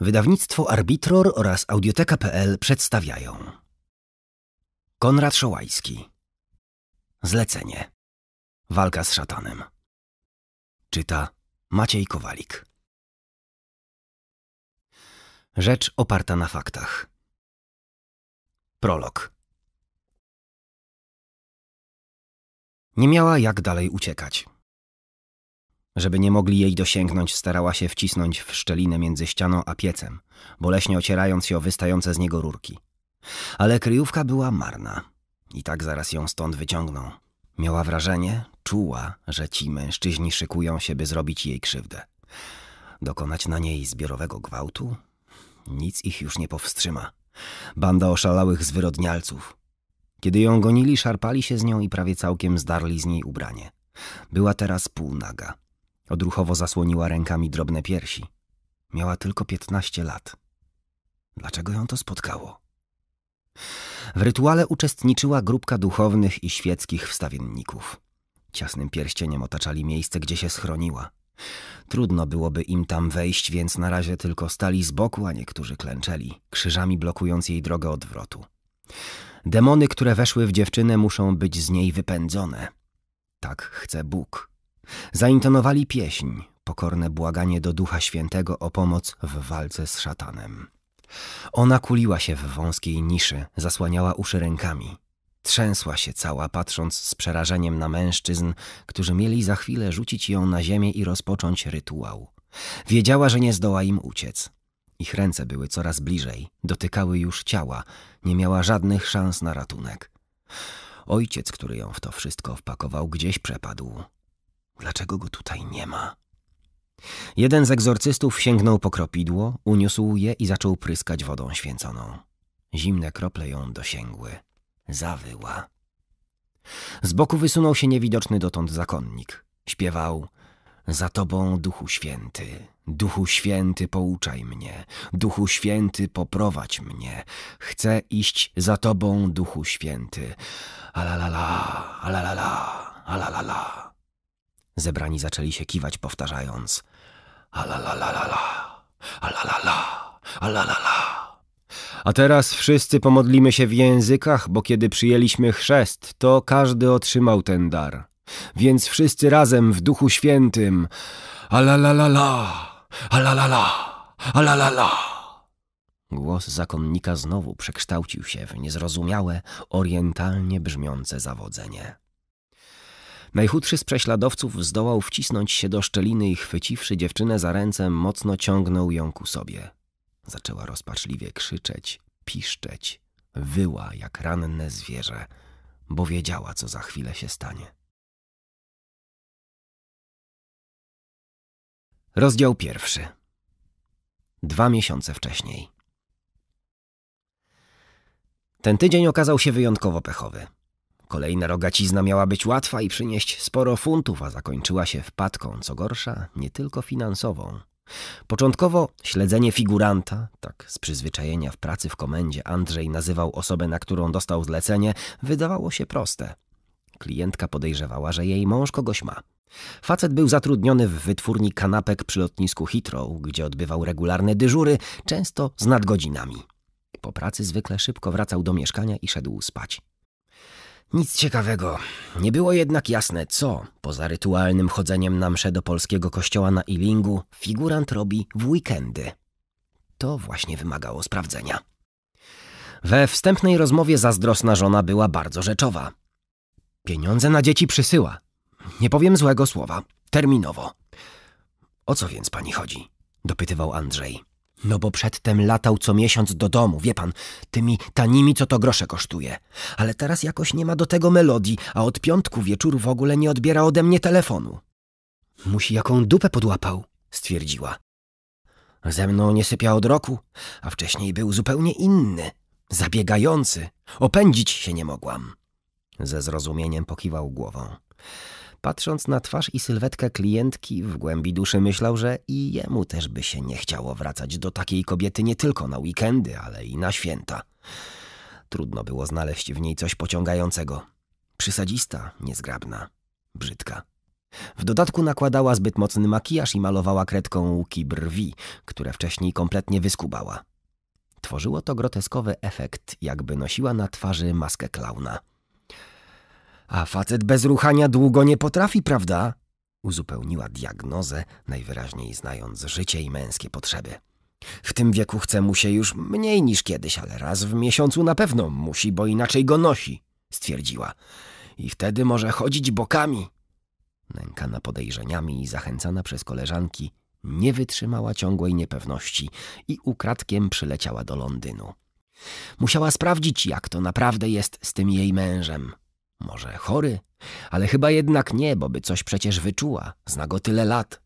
Wydawnictwo Arbitror oraz audioteka.pl przedstawiają Konrad Szołajski Zlecenie Walka z szatanem Czyta Maciej Kowalik Rzecz oparta na faktach Prolog Nie miała jak dalej uciekać. Żeby nie mogli jej dosięgnąć, starała się wcisnąć w szczelinę między ścianą a piecem, boleśnie ocierając się o wystające z niego rurki. Ale kryjówka była marna. I tak zaraz ją stąd wyciągną. Miała wrażenie, czuła, że ci mężczyźni szykują się, by zrobić jej krzywdę. Dokonać na niej zbiorowego gwałtu? Nic ich już nie powstrzyma. Banda oszalałych zwyrodnialców. Kiedy ją gonili, szarpali się z nią i prawie całkiem zdarli z niej ubranie. Była teraz półnaga. Odruchowo zasłoniła rękami drobne piersi. Miała tylko piętnaście lat. Dlaczego ją to spotkało? W rytuale uczestniczyła grupka duchownych i świeckich wstawienników. Ciasnym pierścieniem otaczali miejsce, gdzie się schroniła. Trudno byłoby im tam wejść, więc na razie tylko stali z boku, a niektórzy klęczeli, krzyżami blokując jej drogę odwrotu. Demony, które weszły w dziewczynę, muszą być z niej wypędzone. Tak chce Bóg. Zaintonowali pieśń, pokorne błaganie do Ducha Świętego o pomoc w walce z szatanem. Ona kuliła się w wąskiej niszy, zasłaniała uszy rękami. Trzęsła się cała, patrząc z przerażeniem na mężczyzn, którzy mieli za chwilę rzucić ją na ziemię i rozpocząć rytuał. Wiedziała, że nie zdoła im uciec. Ich ręce były coraz bliżej, dotykały już ciała, nie miała żadnych szans na ratunek. Ojciec, który ją w to wszystko wpakował, gdzieś przepadł. Dlaczego go tutaj nie ma? Jeden z egzorcystów sięgnął po kropidło, uniósł je i zaczął pryskać wodą święconą. Zimne krople ją dosięgły. Zawyła. Z boku wysunął się niewidoczny dotąd zakonnik. Śpiewał Za tobą, Duchu Święty, Duchu Święty pouczaj mnie, Duchu Święty poprowadź mnie. Chcę iść za tobą, Duchu Święty. Alalala, alalala, alalala. Zebrani zaczęli się kiwać, powtarzając Alalalala, alalala, alalala. A teraz wszyscy pomodlimy się w językach, bo kiedy przyjęliśmy chrzest, to każdy otrzymał ten dar. Więc wszyscy razem w Duchu Świętym Alalalala, alalala, alalala. Głos zakonnika znowu przekształcił się w niezrozumiałe, orientalnie brzmiące zawodzenie. Najchudszy z prześladowców zdołał wcisnąć się do szczeliny i chwyciwszy dziewczynę za ręce, mocno ciągnął ją ku sobie. Zaczęła rozpaczliwie krzyczeć, piszczeć, wyła jak ranne zwierzę, bo wiedziała, co za chwilę się stanie. Rozdział pierwszy. Dwa miesiące wcześniej. Ten tydzień okazał się wyjątkowo pechowy. Kolejna rogacizna miała być łatwa i przynieść sporo funtów, a zakończyła się wpadką, co gorsza, nie tylko finansową. Początkowo śledzenie figuranta, tak z przyzwyczajenia w pracy w komendzie Andrzej nazywał osobę, na którą dostał zlecenie, wydawało się proste. Klientka podejrzewała, że jej mąż kogoś ma. Facet był zatrudniony w wytwórni kanapek przy lotnisku Heathrow, gdzie odbywał regularne dyżury, często z nadgodzinami. Po pracy zwykle szybko wracał do mieszkania i szedł spać. Nic ciekawego. Nie było jednak jasne, co, poza rytualnym chodzeniem na msze do polskiego kościoła na Ilingu, figurant robi w weekendy. To właśnie wymagało sprawdzenia. We wstępnej rozmowie zazdrosna żona była bardzo rzeczowa. Pieniądze na dzieci przysyła. Nie powiem złego słowa. Terminowo. O co więc pani chodzi? dopytywał Andrzej. No bo przedtem latał co miesiąc do domu, wie pan, tymi tanimi, co to grosze kosztuje. Ale teraz jakoś nie ma do tego melodii, a od piątku wieczór w ogóle nie odbiera ode mnie telefonu. Musi jaką dupę podłapał, stwierdziła. Ze mną nie sypia od roku, a wcześniej był zupełnie inny, zabiegający. Opędzić się nie mogłam. Ze zrozumieniem pokiwał głową. Patrząc na twarz i sylwetkę klientki, w głębi duszy myślał, że i jemu też by się nie chciało wracać do takiej kobiety nie tylko na weekendy, ale i na święta. Trudno było znaleźć w niej coś pociągającego. Przysadzista, niezgrabna, brzydka. W dodatku nakładała zbyt mocny makijaż i malowała kredką łuki brwi, które wcześniej kompletnie wyskubała. Tworzyło to groteskowy efekt, jakby nosiła na twarzy maskę klauna. A facet bez ruchania długo nie potrafi, prawda? Uzupełniła diagnozę, najwyraźniej znając życie i męskie potrzeby. W tym wieku chce mu się już mniej niż kiedyś, ale raz w miesiącu na pewno musi, bo inaczej go nosi, stwierdziła. I wtedy może chodzić bokami. Nękana podejrzeniami i zachęcana przez koleżanki, nie wytrzymała ciągłej niepewności i ukradkiem przyleciała do Londynu. Musiała sprawdzić, jak to naprawdę jest z tym jej mężem. Może chory? Ale chyba jednak nie, bo by coś przecież wyczuła. Zna go tyle lat.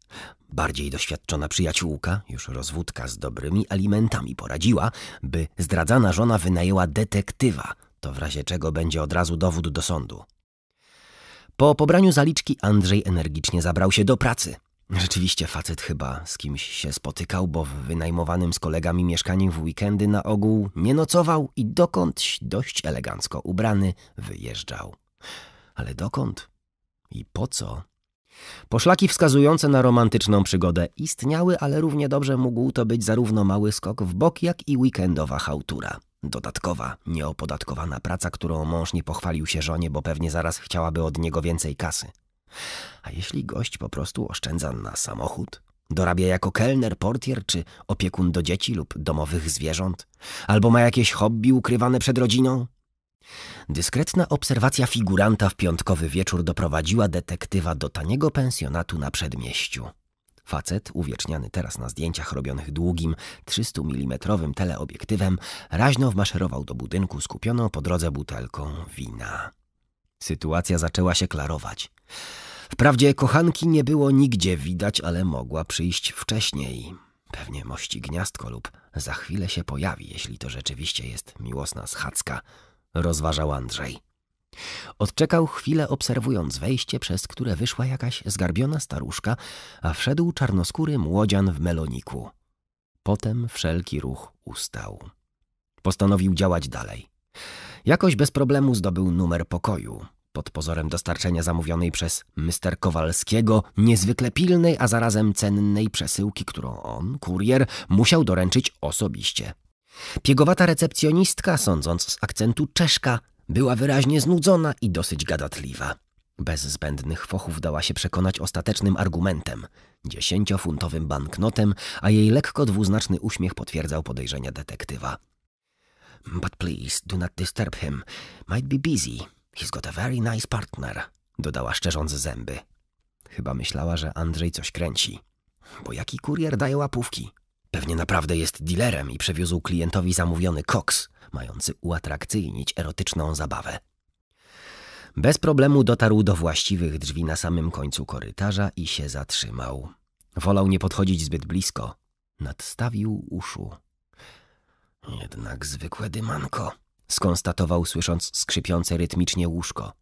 Bardziej doświadczona przyjaciółka, już rozwódka z dobrymi alimentami, poradziła, by zdradzana żona wynajęła detektywa, to w razie czego będzie od razu dowód do sądu. Po pobraniu zaliczki Andrzej energicznie zabrał się do pracy – Rzeczywiście facet chyba z kimś się spotykał, bo w wynajmowanym z kolegami mieszkaniu w weekendy na ogół nie nocował i dokądś dość elegancko ubrany wyjeżdżał. Ale dokąd? I po co? Poszlaki wskazujące na romantyczną przygodę istniały, ale równie dobrze mógł to być zarówno mały skok w bok, jak i weekendowa chałtura. Dodatkowa, nieopodatkowana praca, którą mąż nie pochwalił się żonie, bo pewnie zaraz chciałaby od niego więcej kasy. A jeśli gość po prostu oszczędza na samochód? Dorabia jako kelner, portier czy opiekun do dzieci lub domowych zwierząt? Albo ma jakieś hobby ukrywane przed rodziną? Dyskretna obserwacja figuranta w piątkowy wieczór doprowadziła detektywa do taniego pensjonatu na przedmieściu. Facet, uwieczniany teraz na zdjęciach robionych długim, 300 mm teleobiektywem, raźno wmaszerował do budynku skupioną po drodze butelką wina. Sytuacja zaczęła się klarować. Wprawdzie kochanki nie było nigdzie widać, ale mogła przyjść wcześniej. Pewnie mości gniazdko lub za chwilę się pojawi, jeśli to rzeczywiście jest miłosna schadzka, rozważał Andrzej. Odczekał chwilę obserwując wejście, przez które wyszła jakaś zgarbiona staruszka, a wszedł czarnoskóry młodzian w meloniku. Potem wszelki ruch ustał. Postanowił działać dalej. Jakoś bez problemu zdobył numer pokoju pod pozorem dostarczenia zamówionej przez Mr. Kowalskiego niezwykle pilnej, a zarazem cennej przesyłki, którą on, kurier, musiał doręczyć osobiście. Piegowata recepcjonistka, sądząc z akcentu Czeszka, była wyraźnie znudzona i dosyć gadatliwa. Bez zbędnych fochów dała się przekonać ostatecznym argumentem dziesięciofuntowym banknotem, a jej lekko dwuznaczny uśmiech potwierdzał podejrzenia detektywa. But please, do not disturb him. Might be busy. He's got a very nice partner, dodała szczerząc zęby. Chyba myślała, że Andrzej coś kręci. Bo jaki kurier daje łapówki? Pewnie naprawdę jest dealerem i przewiózł klientowi zamówiony koks, mający uatrakcyjnić erotyczną zabawę. Bez problemu dotarł do właściwych drzwi na samym końcu korytarza i się zatrzymał. Wolał nie podchodzić zbyt blisko. Nadstawił uszu. Jednak zwykłe dymanko, skonstatował, słysząc skrzypiące rytmicznie łóżko.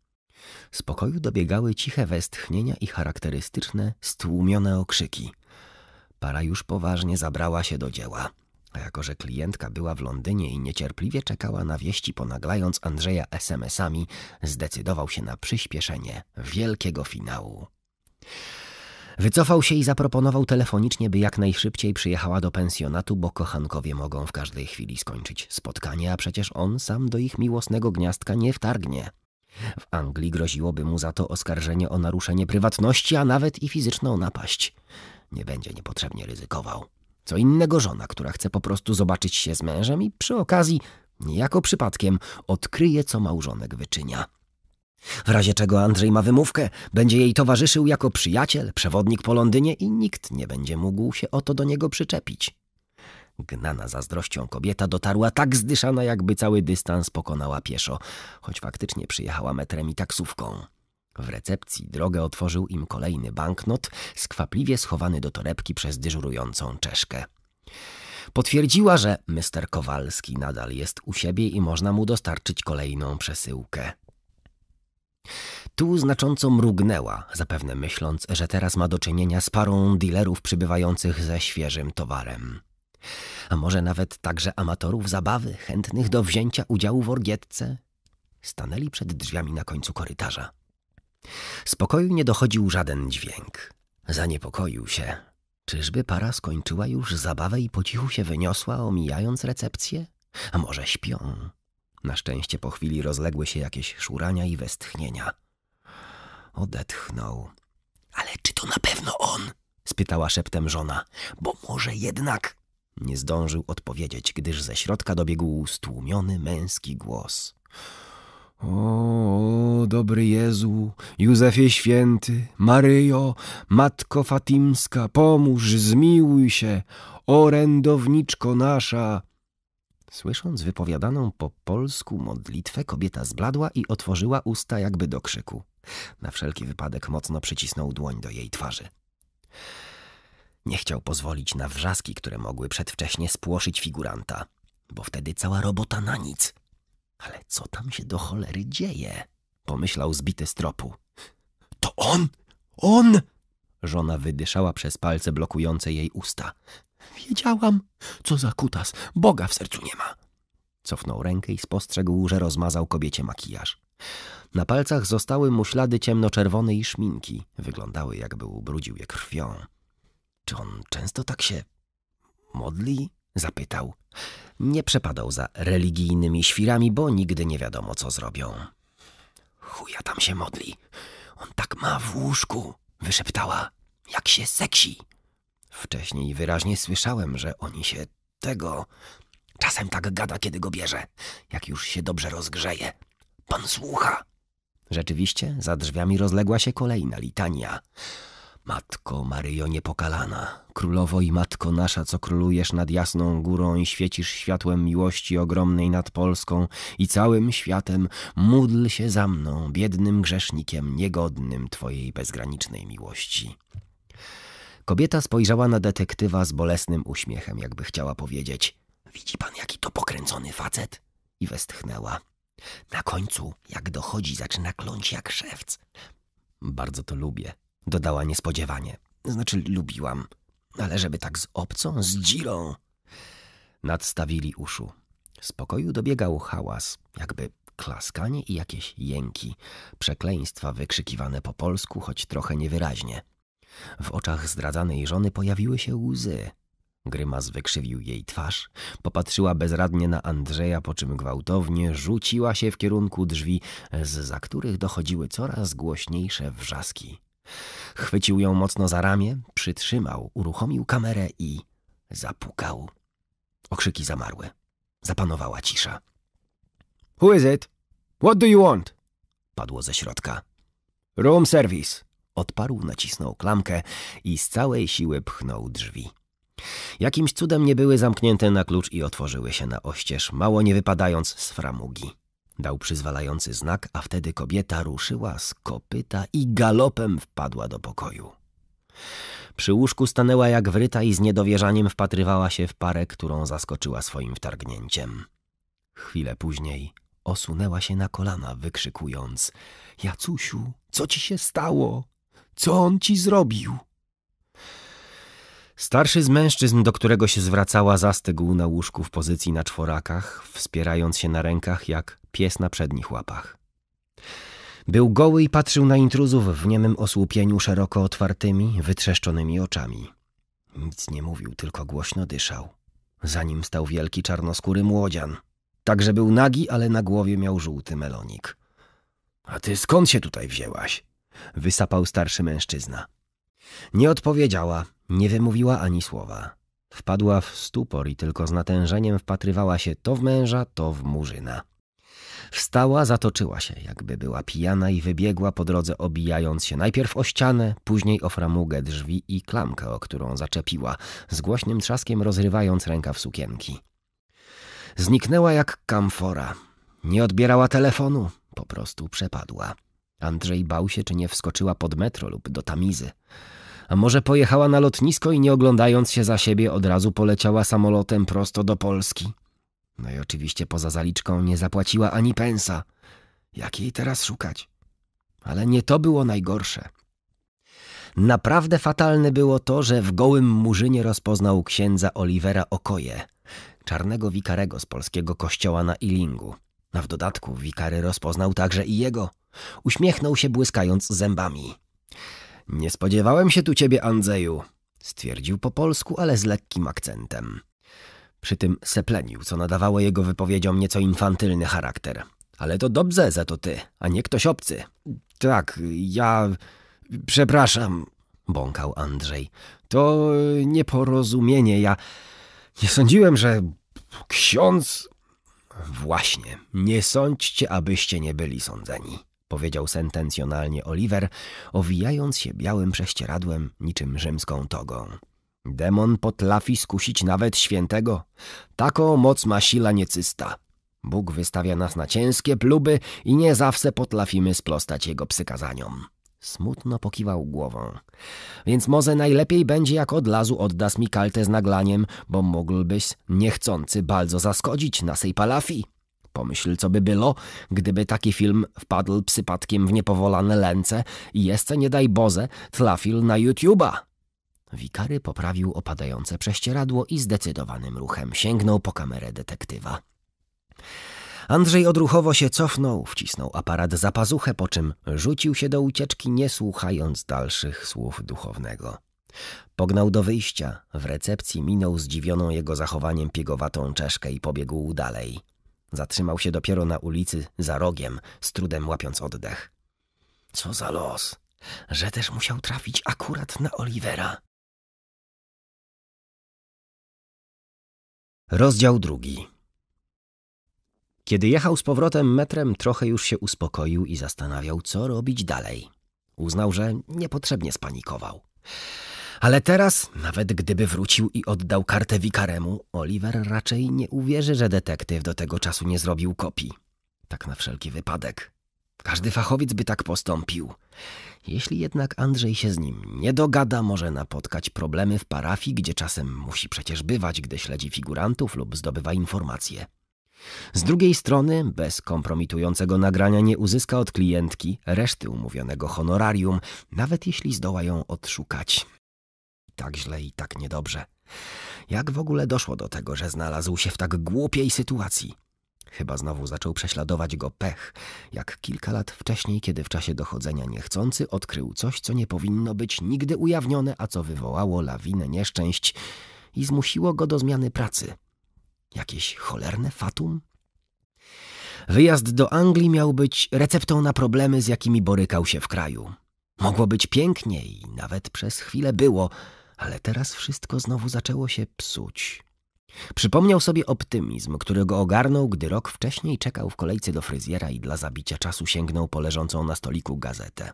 Z pokoju dobiegały ciche westchnienia i charakterystyczne, stłumione okrzyki. Para już poważnie zabrała się do dzieła. A jako, że klientka była w Londynie i niecierpliwie czekała na wieści, ponaglając Andrzeja SMS-ami, zdecydował się na przyspieszenie wielkiego finału. Wycofał się i zaproponował telefonicznie, by jak najszybciej przyjechała do pensjonatu, bo kochankowie mogą w każdej chwili skończyć spotkanie, a przecież on sam do ich miłosnego gniazdka nie wtargnie. W Anglii groziłoby mu za to oskarżenie o naruszenie prywatności, a nawet i fizyczną napaść. Nie będzie niepotrzebnie ryzykował. Co innego żona, która chce po prostu zobaczyć się z mężem i przy okazji, niejako przypadkiem, odkryje, co małżonek wyczynia. W razie czego Andrzej ma wymówkę, będzie jej towarzyszył jako przyjaciel, przewodnik po Londynie i nikt nie będzie mógł się o to do niego przyczepić. Gnana zazdrością kobieta dotarła tak zdyszana, jakby cały dystans pokonała pieszo, choć faktycznie przyjechała metrem i taksówką. W recepcji drogę otworzył im kolejny banknot, skwapliwie schowany do torebki przez dyżurującą Czeszkę. Potwierdziła, że Mr. Kowalski nadal jest u siebie i można mu dostarczyć kolejną przesyłkę. Tu znacząco mrugnęła, zapewne myśląc, że teraz ma do czynienia z parą dealerów przybywających ze świeżym towarem. A może nawet także amatorów zabawy, chętnych do wzięcia udziału w orgietce? Stanęli przed drzwiami na końcu korytarza. Spokoju nie dochodził żaden dźwięk. Zaniepokoił się. Czyżby para skończyła już zabawę i po cichu się wyniosła, omijając recepcję? A może śpią? Na szczęście po chwili rozległy się jakieś szurania i westchnienia. Odetchnął. Ale czy to na pewno on? spytała szeptem żona. Bo może jednak. Nie zdążył odpowiedzieć, gdyż ze środka dobiegł stłumiony męski głos. O, o, dobry Jezu, Józefie Święty, Maryjo, Matko Fatimska, pomóż, zmiłuj się, orędowniczko nasza, Słysząc wypowiadaną po polsku modlitwę, kobieta zbladła i otworzyła usta jakby do krzyku. Na wszelki wypadek mocno przycisnął dłoń do jej twarzy. Nie chciał pozwolić na wrzaski, które mogły przedwcześnie spłoszyć figuranta, bo wtedy cała robota na nic. Ale co tam się do cholery dzieje? Pomyślał zbity z tropu. To on! On! Żona wydyszała przez palce blokujące jej usta. Wiedziałam. Co za kutas. Boga w sercu nie ma. Cofnął rękę i spostrzegł, że rozmazał kobiecie makijaż. Na palcach zostały mu ślady ciemnoczerwonej szminki. Wyglądały, jakby ubrudził je krwią. Czy on często tak się modli? Zapytał. Nie przepadał za religijnymi świrami, bo nigdy nie wiadomo, co zrobią. Chuja tam się modli. On tak ma w łóżku, wyszeptała. Jak się seksi. Wcześniej wyraźnie słyszałem, że oni się tego... Czasem tak gada, kiedy go bierze, jak już się dobrze rozgrzeje. Pan słucha. Rzeczywiście, za drzwiami rozległa się kolejna litania. Matko Maryjo niepokalana, królowo i matko nasza, co królujesz nad jasną górą i świecisz światłem miłości ogromnej nad Polską i całym światem, módl się za mną, biednym grzesznikiem, niegodnym Twojej bezgranicznej miłości. Kobieta spojrzała na detektywa z bolesnym uśmiechem, jakby chciała powiedzieć: Widzi pan, jaki to pokręcony facet? I westchnęła. Na końcu, jak dochodzi, zaczyna kląć jak szewc. Bardzo to lubię, dodała niespodziewanie. Znaczy, lubiłam, ale żeby tak z obcą, z dzirą. Nadstawili uszu. Z pokoju dobiegał hałas, jakby klaskanie i jakieś jęki, przekleństwa wykrzykiwane po polsku, choć trochę niewyraźnie. W oczach zdradzanej żony pojawiły się łzy. Grymas wykrzywił jej twarz, popatrzyła bezradnie na Andrzeja, po czym gwałtownie rzuciła się w kierunku drzwi, z za których dochodziły coraz głośniejsze wrzaski. Chwycił ją mocno za ramię, przytrzymał, uruchomił kamerę i zapukał. Okrzyki zamarły. Zapanowała cisza. Who is it? What do you want? Padło ze środka. Room service. Odparł, nacisnął klamkę i z całej siły pchnął drzwi. Jakimś cudem nie były zamknięte na klucz i otworzyły się na oścież, mało nie wypadając z framugi. Dał przyzwalający znak, a wtedy kobieta ruszyła z kopyta i galopem wpadła do pokoju. Przy łóżku stanęła jak wryta i z niedowierzaniem wpatrywała się w parę, którą zaskoczyła swoim wtargnięciem. Chwilę później osunęła się na kolana, wykrzykując – Jacusiu, co ci się stało? Co on ci zrobił? Starszy z mężczyzn, do którego się zwracała, zastygł na łóżku w pozycji na czworakach, wspierając się na rękach jak pies na przednich łapach. Był goły i patrzył na intruzów w niemym osłupieniu szeroko otwartymi, wytrzeszczonymi oczami. Nic nie mówił, tylko głośno dyszał. Za nim stał wielki czarnoskóry młodzian. Także był nagi, ale na głowie miał żółty melonik. — A ty skąd się tutaj wzięłaś? wysapał starszy mężczyzna. Nie odpowiedziała, nie wymówiła ani słowa. Wpadła w stupor i tylko z natężeniem wpatrywała się to w męża, to w murzyna. Wstała, zatoczyła się, jakby była pijana i wybiegła po drodze, obijając się najpierw o ścianę, później o framugę drzwi i klamkę, o którą zaczepiła, z głośnym trzaskiem rozrywając rękaw sukienki. Zniknęła jak kamfora. Nie odbierała telefonu, po prostu przepadła. Andrzej bał się, czy nie wskoczyła pod metro lub do tamizy. A może pojechała na lotnisko i nie oglądając się za siebie od razu poleciała samolotem prosto do Polski. No i oczywiście poza zaliczką nie zapłaciła ani pensa. Jak jej teraz szukać? Ale nie to było najgorsze. Naprawdę fatalne było to, że w gołym murzynie rozpoznał księdza Olivera Okoje, czarnego wikarego z polskiego kościoła na Ilingu. A w dodatku wikary rozpoznał także i jego. Uśmiechnął się, błyskając zębami. Nie spodziewałem się tu ciebie, Andzeju, stwierdził po polsku, ale z lekkim akcentem. Przy tym seplenił, co nadawało jego wypowiedziom nieco infantylny charakter. Ale to dobrze, za to ty, a nie ktoś obcy. Tak, ja... przepraszam, bąkał Andrzej. To nieporozumienie, ja... Nie sądziłem, że ksiądz... Właśnie, nie sądźcie, abyście nie byli sądzeni powiedział sentencjonalnie Oliver, owijając się białym prześcieradłem niczym rzymską togą. Demon potlafi skusić nawet świętego. Taką moc ma sila niecysta. Bóg wystawia nas na ciężkie pluby i nie zawsze potlafimy sprostać jego przykazaniom. Smutno pokiwał głową. Więc może najlepiej będzie, jak od lazu oddasz mi kaltę z naglaniem, bo mógłbyś niechcący bardzo zaskodzić naszej palafii. Pomyśl, co by było, gdyby taki film wpadł przypadkiem w niepowolane lęce i jeszcze, nie daj Boże, trafił na YouTuba. Wikary poprawił opadające prześcieradło i zdecydowanym ruchem sięgnął po kamerę detektywa. Andrzej odruchowo się cofnął, wcisnął aparat za pazuchę, po czym rzucił się do ucieczki, nie słuchając dalszych słów duchownego. Pognał do wyjścia, w recepcji minął zdziwioną jego zachowaniem piegowatą czeszkę i pobiegł dalej. Zatrzymał się dopiero na ulicy za rogiem, z trudem łapiąc oddech. Co za los, że też musiał trafić akurat na Olivera. Rozdział drugi. Kiedy jechał z powrotem metrem, trochę już się uspokoił i zastanawiał, co robić dalej. Uznał, że niepotrzebnie spanikował. Ale teraz, nawet gdyby wrócił i oddał kartę wikaremu, Oliver raczej nie uwierzy, że detektyw do tego czasu nie zrobił kopii. Tak na wszelki wypadek. Każdy fachowiec by tak postąpił. Jeśli jednak Andrzej się z nim nie dogada, może napotkać problemy w parafii, gdzie czasem musi przecież bywać, gdy śledzi figurantów lub zdobywa informacje. Z drugiej strony, bez kompromitującego nagrania nie uzyska od klientki reszty umówionego honorarium, nawet jeśli zdoła ją odszukać tak źle i tak niedobrze. Jak w ogóle doszło do tego, że znalazł się w tak głupiej sytuacji? Chyba znowu zaczął prześladować go pech, jak kilka lat wcześniej, kiedy w czasie dochodzenia niechcący odkrył coś, co nie powinno być nigdy ujawnione, a co wywołało lawinę nieszczęść i zmusiło go do zmiany pracy. Jakieś cholerne fatum? Wyjazd do Anglii miał być receptą na problemy, z jakimi borykał się w kraju. Mogło być piękniej, nawet przez chwilę było – ale teraz wszystko znowu zaczęło się psuć. Przypomniał sobie optymizm, który go ogarnął, gdy rok wcześniej czekał w kolejce do fryzjera i dla zabicia czasu sięgnął po leżącą na stoliku gazetę.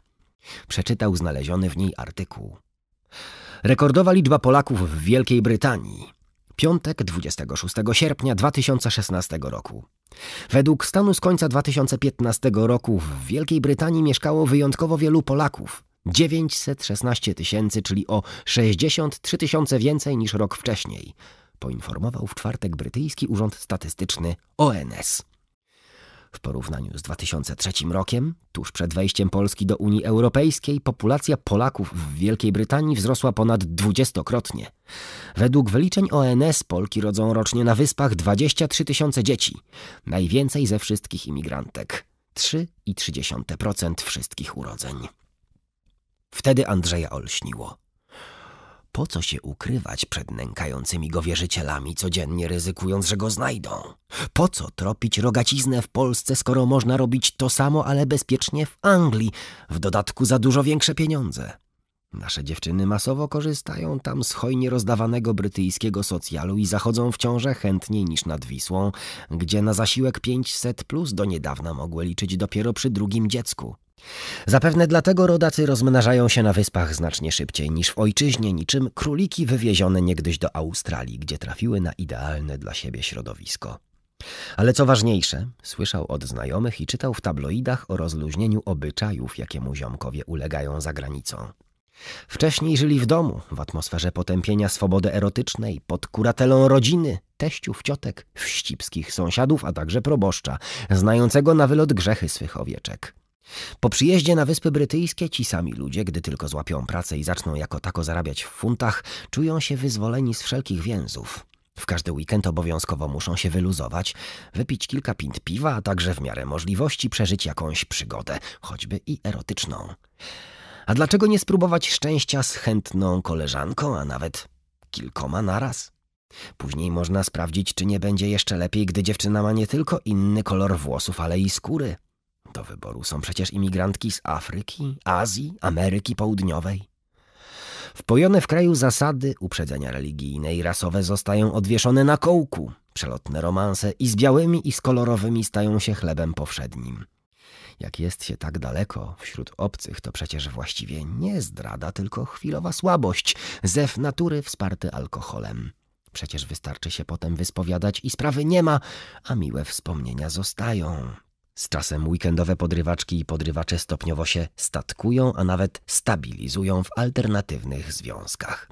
Przeczytał znaleziony w niej artykuł. Rekordowa liczba Polaków w Wielkiej Brytanii. Piątek 26 sierpnia 2016 roku. Według stanu z końca 2015 roku w Wielkiej Brytanii mieszkało wyjątkowo wielu Polaków. 916 tysięcy, czyli o 63 tysiące więcej niż rok wcześniej, poinformował w czwartek brytyjski Urząd Statystyczny ONS. W porównaniu z 2003 rokiem, tuż przed wejściem Polski do Unii Europejskiej, populacja Polaków w Wielkiej Brytanii wzrosła ponad dwudziestokrotnie. Według wyliczeń ONS Polki rodzą rocznie na wyspach 23 tysiące dzieci, najwięcej ze wszystkich imigrantek 3,3% wszystkich urodzeń. Wtedy Andrzeja olśniło. Po co się ukrywać przed nękającymi go wierzycielami, codziennie ryzykując, że go znajdą? Po co tropić rogaciznę w Polsce, skoro można robić to samo, ale bezpiecznie w Anglii, w dodatku za dużo większe pieniądze? Nasze dziewczyny masowo korzystają tam z hojnie rozdawanego brytyjskiego socjalu i zachodzą w ciąże chętniej niż nad Wisłą, gdzie na zasiłek 500 plus do niedawna mogły liczyć dopiero przy drugim dziecku. Zapewne dlatego rodacy rozmnażają się na wyspach znacznie szybciej niż w ojczyźnie, niczym króliki wywiezione niegdyś do Australii, gdzie trafiły na idealne dla siebie środowisko. Ale co ważniejsze, słyszał od znajomych i czytał w tabloidach o rozluźnieniu obyczajów, jakiemu ziomkowie ulegają za granicą. Wcześniej żyli w domu, w atmosferze potępienia swobody erotycznej, pod kuratelą rodziny, teściów, ciotek, wścibskich sąsiadów, a także proboszcza, znającego na wylot grzechy swych owieczek. Po przyjeździe na Wyspy Brytyjskie ci sami ludzie, gdy tylko złapią pracę i zaczną jako tako zarabiać w funtach, czują się wyzwoleni z wszelkich więzów. W każdy weekend obowiązkowo muszą się wyluzować, wypić kilka pint piwa, a także w miarę możliwości przeżyć jakąś przygodę, choćby i erotyczną. A dlaczego nie spróbować szczęścia z chętną koleżanką, a nawet kilkoma naraz? Później można sprawdzić, czy nie będzie jeszcze lepiej, gdy dziewczyna ma nie tylko inny kolor włosów, ale i skóry. Do wyboru są przecież imigrantki z Afryki, Azji, Ameryki Południowej. Wpojone w kraju zasady, uprzedzenia religijne i rasowe zostają odwieszone na kołku. Przelotne romanse i z białymi i z kolorowymi stają się chlebem powszednim. Jak jest się tak daleko wśród obcych, to przecież właściwie nie zdrada, tylko chwilowa słabość, zew natury wsparty alkoholem. Przecież wystarczy się potem wyspowiadać i sprawy nie ma, a miłe wspomnienia zostają. Z czasem weekendowe podrywaczki i podrywacze stopniowo się statkują, a nawet stabilizują w alternatywnych związkach.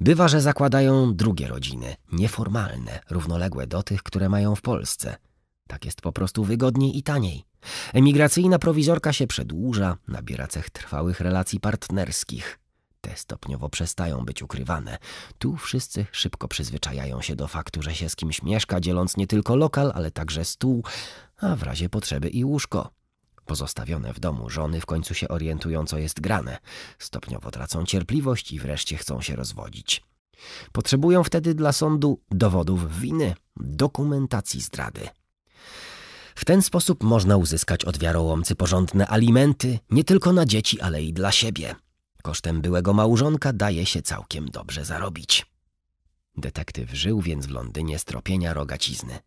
Bywa, że zakładają drugie rodziny, nieformalne, równoległe do tych, które mają w Polsce. Tak jest po prostu wygodniej i taniej. Emigracyjna prowizorka się przedłuża, nabiera cech trwałych relacji partnerskich. Te stopniowo przestają być ukrywane. Tu wszyscy szybko przyzwyczajają się do faktu, że się z kimś mieszka, dzieląc nie tylko lokal, ale także stół, a w razie potrzeby i łóżko. Pozostawione w domu żony w końcu się orientują, co jest grane. Stopniowo tracą cierpliwość i wreszcie chcą się rozwodzić. Potrzebują wtedy dla sądu dowodów winy, dokumentacji zdrady. W ten sposób można uzyskać od wiarołomcy porządne alimenty, nie tylko na dzieci, ale i dla siebie. Kosztem byłego małżonka daje się całkiem dobrze zarobić. Detektyw żył więc w Londynie stropienia rogacizny.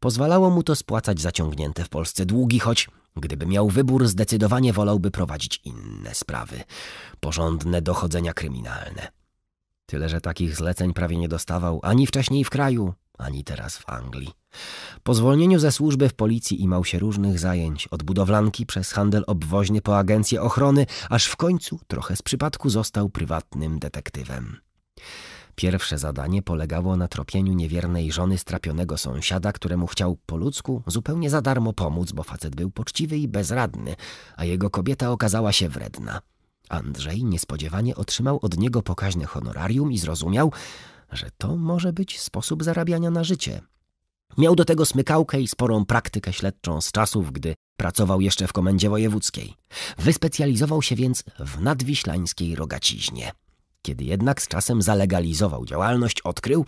Pozwalało mu to spłacać zaciągnięte w Polsce długi, choć gdyby miał wybór, zdecydowanie wolałby prowadzić inne sprawy, porządne dochodzenia kryminalne. Tyle, że takich zleceń prawie nie dostawał ani wcześniej w kraju, ani teraz w Anglii. Po zwolnieniu ze służby w policji imał się różnych zajęć, od budowlanki przez handel obwoźny po agencję ochrony, aż w końcu, trochę z przypadku, został prywatnym detektywem. Pierwsze zadanie polegało na tropieniu niewiernej żony strapionego sąsiada, któremu chciał po ludzku zupełnie za darmo pomóc, bo facet był poczciwy i bezradny, a jego kobieta okazała się wredna. Andrzej niespodziewanie otrzymał od niego pokaźne honorarium i zrozumiał, że to może być sposób zarabiania na życie. Miał do tego smykałkę i sporą praktykę śledczą z czasów, gdy pracował jeszcze w komendzie wojewódzkiej. Wyspecjalizował się więc w nadwiślańskiej rogaciźnie. Kiedy jednak z czasem zalegalizował działalność, odkrył,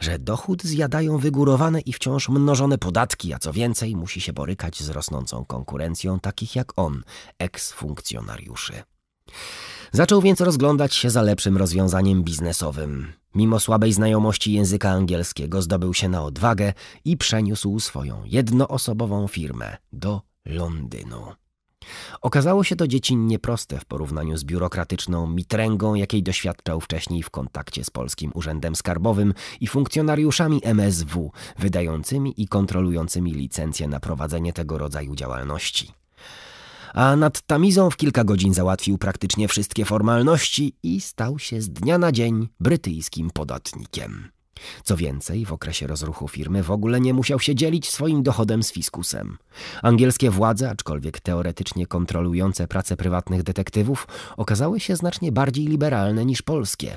że dochód zjadają wygórowane i wciąż mnożone podatki, a co więcej, musi się borykać z rosnącą konkurencją takich jak on, eksfunkcjonariuszy. Zaczął więc rozglądać się za lepszym rozwiązaniem biznesowym. Mimo słabej znajomości języka angielskiego zdobył się na odwagę i przeniósł swoją jednoosobową firmę do Londynu. Okazało się to dziecinnie proste w porównaniu z biurokratyczną mitręgą, jakiej doświadczał wcześniej w kontakcie z polskim urzędem skarbowym i funkcjonariuszami MSW, wydającymi i kontrolującymi licencje na prowadzenie tego rodzaju działalności a nad Tamizą w kilka godzin załatwił praktycznie wszystkie formalności i stał się z dnia na dzień brytyjskim podatnikiem. Co więcej, w okresie rozruchu firmy w ogóle nie musiał się dzielić swoim dochodem z fiskusem. Angielskie władze, aczkolwiek teoretycznie kontrolujące pracę prywatnych detektywów, okazały się znacznie bardziej liberalne niż polskie.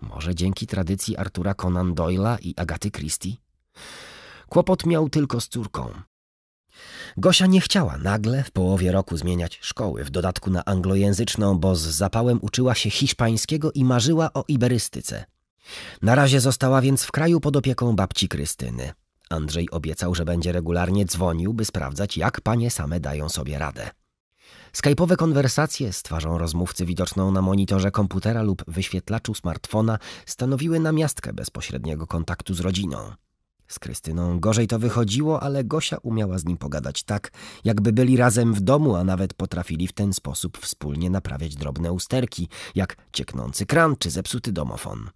Może dzięki tradycji Artura Conan Doyle'a i Agaty Christie? Kłopot miał tylko z córką. Gosia nie chciała nagle w połowie roku zmieniać szkoły, w dodatku na anglojęzyczną, bo z zapałem uczyła się hiszpańskiego i marzyła o iberystyce. Na razie została więc w kraju pod opieką babci Krystyny. Andrzej obiecał, że będzie regularnie dzwonił, by sprawdzać, jak panie same dają sobie radę. Skype'owe konwersacje z twarzą rozmówcy widoczną na monitorze komputera lub wyświetlaczu smartfona stanowiły namiastkę bezpośredniego kontaktu z rodziną. Z Krystyną gorzej to wychodziło, ale Gosia umiała z nim pogadać tak, jakby byli razem w domu, a nawet potrafili w ten sposób wspólnie naprawiać drobne usterki, jak cieknący kran czy zepsuty domofon.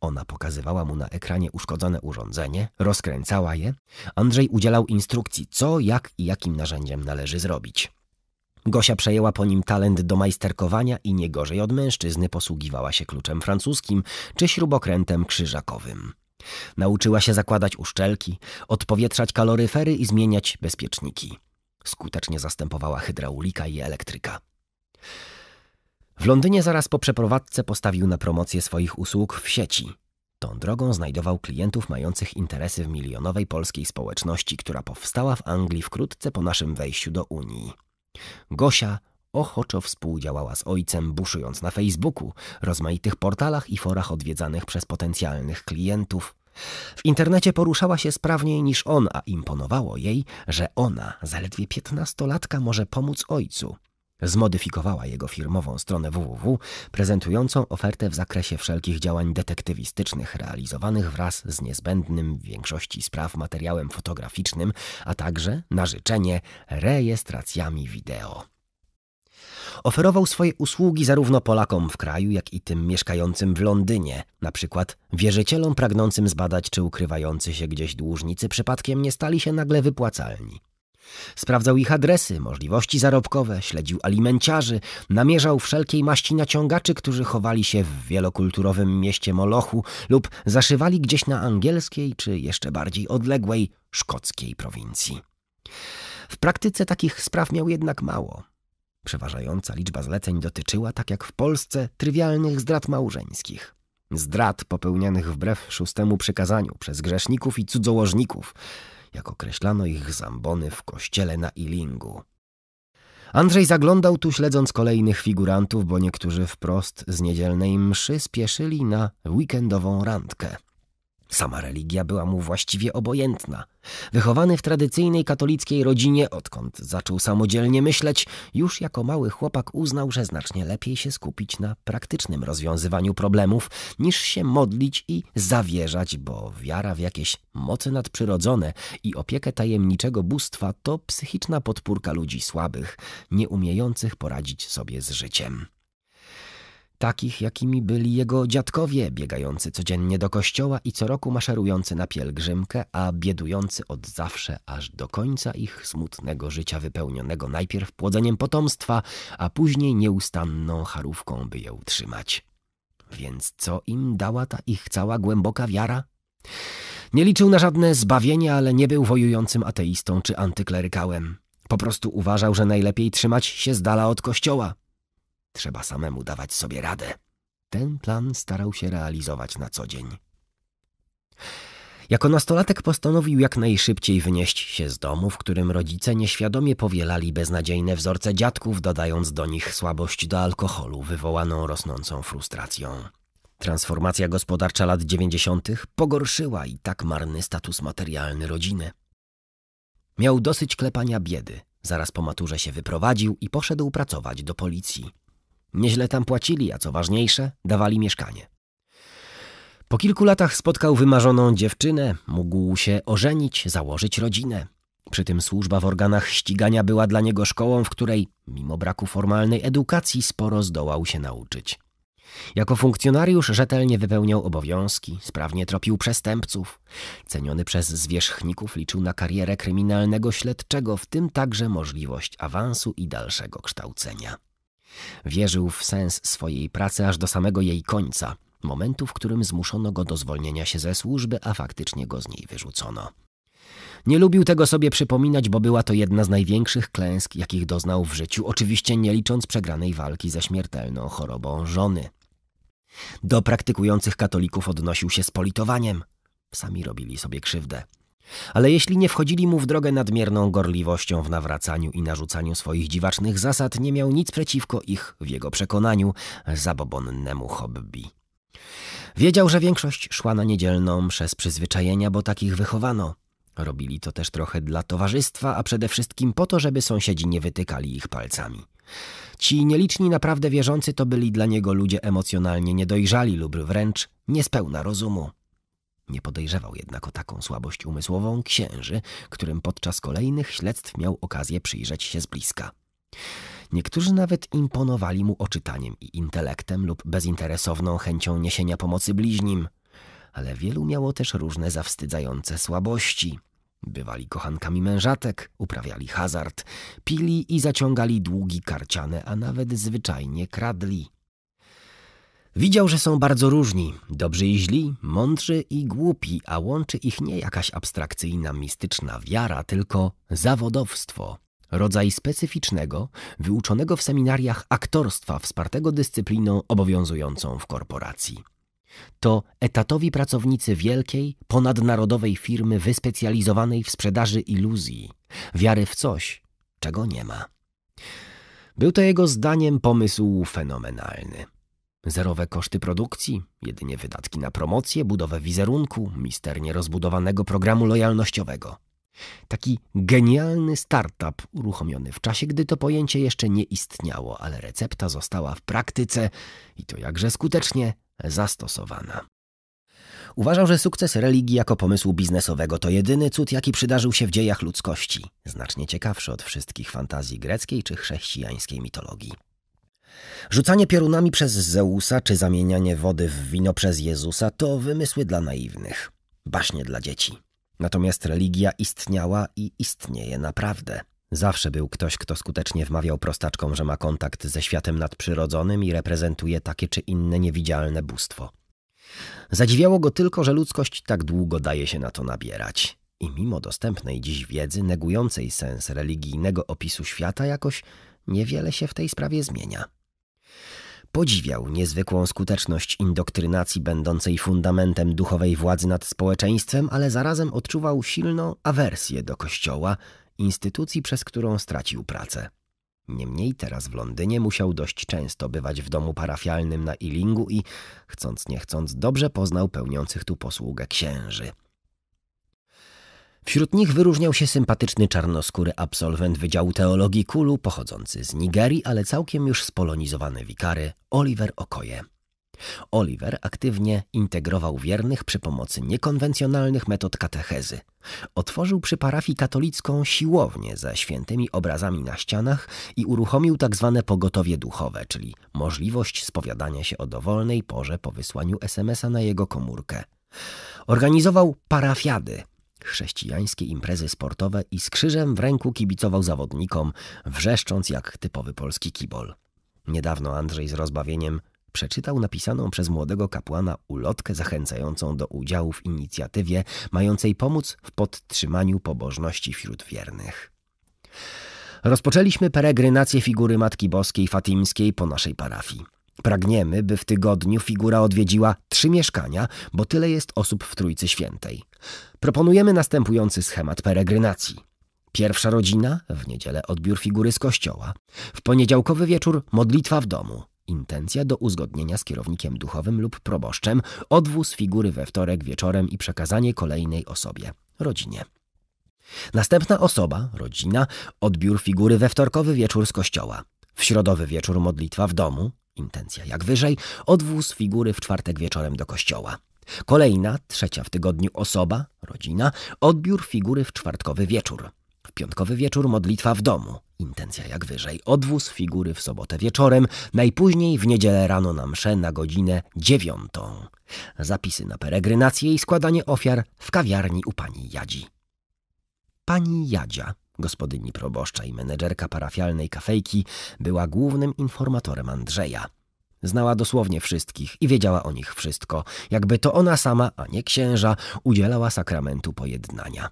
Ona pokazywała mu na ekranie uszkodzone urządzenie, rozkręcała je. Andrzej udzielał instrukcji, co, jak i jakim narzędziem należy zrobić. Gosia przejęła po nim talent do majsterkowania i nie gorzej od mężczyzny posługiwała się kluczem francuskim czy śrubokrętem krzyżakowym. Nauczyła się zakładać uszczelki, odpowietrzać kaloryfery i zmieniać bezpieczniki. Skutecznie zastępowała hydraulika i elektryka. W Londynie zaraz po przeprowadzce postawił na promocję swoich usług w sieci. Tą drogą znajdował klientów mających interesy w milionowej polskiej społeczności, która powstała w Anglii wkrótce po naszym wejściu do Unii. Gosia, ochoczo współdziałała z ojcem, buszując na Facebooku, rozmaitych portalach i forach odwiedzanych przez potencjalnych klientów. W internecie poruszała się sprawniej niż on, a imponowało jej, że ona, zaledwie piętnastolatka, może pomóc ojcu. Zmodyfikowała jego firmową stronę www, prezentującą ofertę w zakresie wszelkich działań detektywistycznych realizowanych wraz z niezbędnym w większości spraw materiałem fotograficznym, a także, na życzenie, rejestracjami wideo. Oferował swoje usługi zarówno Polakom w kraju, jak i tym mieszkającym w Londynie, na przykład wierzycielom pragnącym zbadać, czy ukrywający się gdzieś dłużnicy przypadkiem nie stali się nagle wypłacalni. Sprawdzał ich adresy, możliwości zarobkowe, śledził alimenciarzy, namierzał wszelkiej maści naciągaczy, którzy chowali się w wielokulturowym mieście Molochu lub zaszywali gdzieś na angielskiej czy jeszcze bardziej odległej szkockiej prowincji. W praktyce takich spraw miał jednak mało. Przeważająca liczba zleceń dotyczyła, tak jak w Polsce, trywialnych zdrad małżeńskich. Zdrad popełnianych wbrew szóstemu przykazaniu przez grzeszników i cudzołożników, jak określano ich zambony w kościele na Ilingu. Andrzej zaglądał tu śledząc kolejnych figurantów, bo niektórzy wprost z niedzielnej mszy spieszyli na weekendową randkę. Sama religia była mu właściwie obojętna. Wychowany w tradycyjnej katolickiej rodzinie, odkąd zaczął samodzielnie myśleć, już jako mały chłopak uznał, że znacznie lepiej się skupić na praktycznym rozwiązywaniu problemów, niż się modlić i zawierzać, bo wiara w jakieś moce nadprzyrodzone i opiekę tajemniczego bóstwa to psychiczna podpórka ludzi słabych, nieumiejących poradzić sobie z życiem takich jakimi byli jego dziadkowie, biegający codziennie do kościoła i co roku maszerujący na pielgrzymkę, a biedujący od zawsze aż do końca ich smutnego życia wypełnionego najpierw płodzeniem potomstwa, a później nieustanną charówką, by je utrzymać. Więc co im dała ta ich cała głęboka wiara? Nie liczył na żadne zbawienie, ale nie był wojującym ateistą czy antyklerykałem. Po prostu uważał, że najlepiej trzymać się z dala od kościoła. Trzeba samemu dawać sobie radę. Ten plan starał się realizować na co dzień. Jako nastolatek postanowił jak najszybciej wynieść się z domu, w którym rodzice nieświadomie powielali beznadziejne wzorce dziadków, dodając do nich słabość do alkoholu wywołaną rosnącą frustracją. Transformacja gospodarcza lat dziewięćdziesiątych pogorszyła i tak marny status materialny rodziny. Miał dosyć klepania biedy. Zaraz po maturze się wyprowadził i poszedł pracować do policji. Nieźle tam płacili, a co ważniejsze, dawali mieszkanie. Po kilku latach spotkał wymarzoną dziewczynę, mógł się ożenić, założyć rodzinę. Przy tym służba w organach ścigania była dla niego szkołą, w której, mimo braku formalnej edukacji, sporo zdołał się nauczyć. Jako funkcjonariusz rzetelnie wypełniał obowiązki, sprawnie tropił przestępców. Ceniony przez zwierzchników liczył na karierę kryminalnego śledczego, w tym także możliwość awansu i dalszego kształcenia. Wierzył w sens swojej pracy aż do samego jej końca, momentu, w którym zmuszono go do zwolnienia się ze służby, a faktycznie go z niej wyrzucono. Nie lubił tego sobie przypominać, bo była to jedna z największych klęsk, jakich doznał w życiu, oczywiście nie licząc przegranej walki ze śmiertelną chorobą żony. Do praktykujących katolików odnosił się z politowaniem. Sami robili sobie krzywdę. Ale jeśli nie wchodzili mu w drogę nadmierną gorliwością w nawracaniu i narzucaniu swoich dziwacznych zasad, nie miał nic przeciwko ich, w jego przekonaniu, zabobonnemu hobby. Wiedział, że większość szła na niedzielną przez przyzwyczajenia, bo takich wychowano. Robili to też trochę dla towarzystwa, a przede wszystkim po to, żeby sąsiedzi nie wytykali ich palcami. Ci nieliczni naprawdę wierzący to byli dla niego ludzie emocjonalnie niedojrzali lub wręcz niespełna rozumu. Nie podejrzewał jednak o taką słabość umysłową księży, którym podczas kolejnych śledztw miał okazję przyjrzeć się z bliska. Niektórzy nawet imponowali mu oczytaniem i intelektem lub bezinteresowną chęcią niesienia pomocy bliźnim, ale wielu miało też różne zawstydzające słabości. Bywali kochankami mężatek, uprawiali hazard, pili i zaciągali długi karciane, a nawet zwyczajnie kradli. Widział, że są bardzo różni, dobrzy i źli, mądrzy i głupi, a łączy ich nie jakaś abstrakcyjna, mistyczna wiara, tylko zawodowstwo. Rodzaj specyficznego, wyuczonego w seminariach aktorstwa, wspartego dyscypliną obowiązującą w korporacji. To etatowi pracownicy wielkiej, ponadnarodowej firmy wyspecjalizowanej w sprzedaży iluzji, wiary w coś, czego nie ma. Był to jego zdaniem pomysł fenomenalny. Zerowe koszty produkcji, jedynie wydatki na promocję, budowę wizerunku, misternie rozbudowanego programu lojalnościowego. Taki genialny startup uruchomiony w czasie, gdy to pojęcie jeszcze nie istniało, ale recepta została w praktyce i to jakże skutecznie zastosowana. Uważał, że sukces religii jako pomysłu biznesowego to jedyny cud, jaki przydarzył się w dziejach ludzkości, znacznie ciekawszy od wszystkich fantazji greckiej czy chrześcijańskiej mitologii. Rzucanie piorunami przez Zeusa czy zamienianie wody w wino przez Jezusa to wymysły dla naiwnych, baśnie dla dzieci. Natomiast religia istniała i istnieje naprawdę. Zawsze był ktoś, kto skutecznie wmawiał prostaczkom, że ma kontakt ze światem nadprzyrodzonym i reprezentuje takie czy inne niewidzialne bóstwo. Zadziwiało go tylko, że ludzkość tak długo daje się na to nabierać. I mimo dostępnej dziś wiedzy negującej sens religijnego opisu świata jakoś niewiele się w tej sprawie zmienia. Podziwiał niezwykłą skuteczność indoktrynacji będącej fundamentem duchowej władzy nad społeczeństwem, ale zarazem odczuwał silną awersję do kościoła, instytucji, przez którą stracił pracę. Niemniej teraz w Londynie musiał dość często bywać w domu parafialnym na Ilingu i, chcąc nie chcąc, dobrze poznał pełniących tu posługę księży – Wśród nich wyróżniał się sympatyczny czarnoskóry absolwent Wydziału Teologii Kulu, pochodzący z Nigerii, ale całkiem już spolonizowany wikary, Oliver Okoje. Oliver aktywnie integrował wiernych przy pomocy niekonwencjonalnych metod katechezy. Otworzył przy parafii katolicką siłownię ze świętymi obrazami na ścianach i uruchomił tzw. Tak pogotowie duchowe, czyli możliwość spowiadania się o dowolnej porze po wysłaniu SMS-a na jego komórkę. Organizował parafiady – chrześcijańskie imprezy sportowe i z krzyżem w ręku kibicował zawodnikom, wrzeszcząc jak typowy polski kibol. Niedawno Andrzej z rozbawieniem przeczytał napisaną przez młodego kapłana ulotkę zachęcającą do udziału w inicjatywie mającej pomóc w podtrzymaniu pobożności wśród wiernych. Rozpoczęliśmy peregrynację figury Matki Boskiej Fatimskiej po naszej parafii. Pragniemy, by w tygodniu figura odwiedziła trzy mieszkania, bo tyle jest osób w Trójcy Świętej. Proponujemy następujący schemat peregrynacji. Pierwsza rodzina, w niedzielę odbiór figury z kościoła, w poniedziałkowy wieczór modlitwa w domu, intencja do uzgodnienia z kierownikiem duchowym lub proboszczem, odwóz figury we wtorek wieczorem i przekazanie kolejnej osobie, rodzinie. Następna osoba, rodzina, odbiór figury we wtorkowy wieczór z kościoła, w środowy wieczór modlitwa w domu, intencja jak wyżej, odwóz figury w czwartek wieczorem do kościoła. Kolejna, trzecia w tygodniu osoba, rodzina, odbiór figury w czwartkowy wieczór. W piątkowy wieczór modlitwa w domu, intencja jak wyżej, odwóz figury w sobotę wieczorem, najpóźniej w niedzielę rano na mszę na godzinę dziewiątą. Zapisy na peregrynację i składanie ofiar w kawiarni u pani Jadzi. Pani Jadzia, gospodyni proboszcza i menedżerka parafialnej kafejki, była głównym informatorem Andrzeja. Znała dosłownie wszystkich i wiedziała o nich wszystko, jakby to ona sama, a nie księża, udzielała sakramentu pojednania.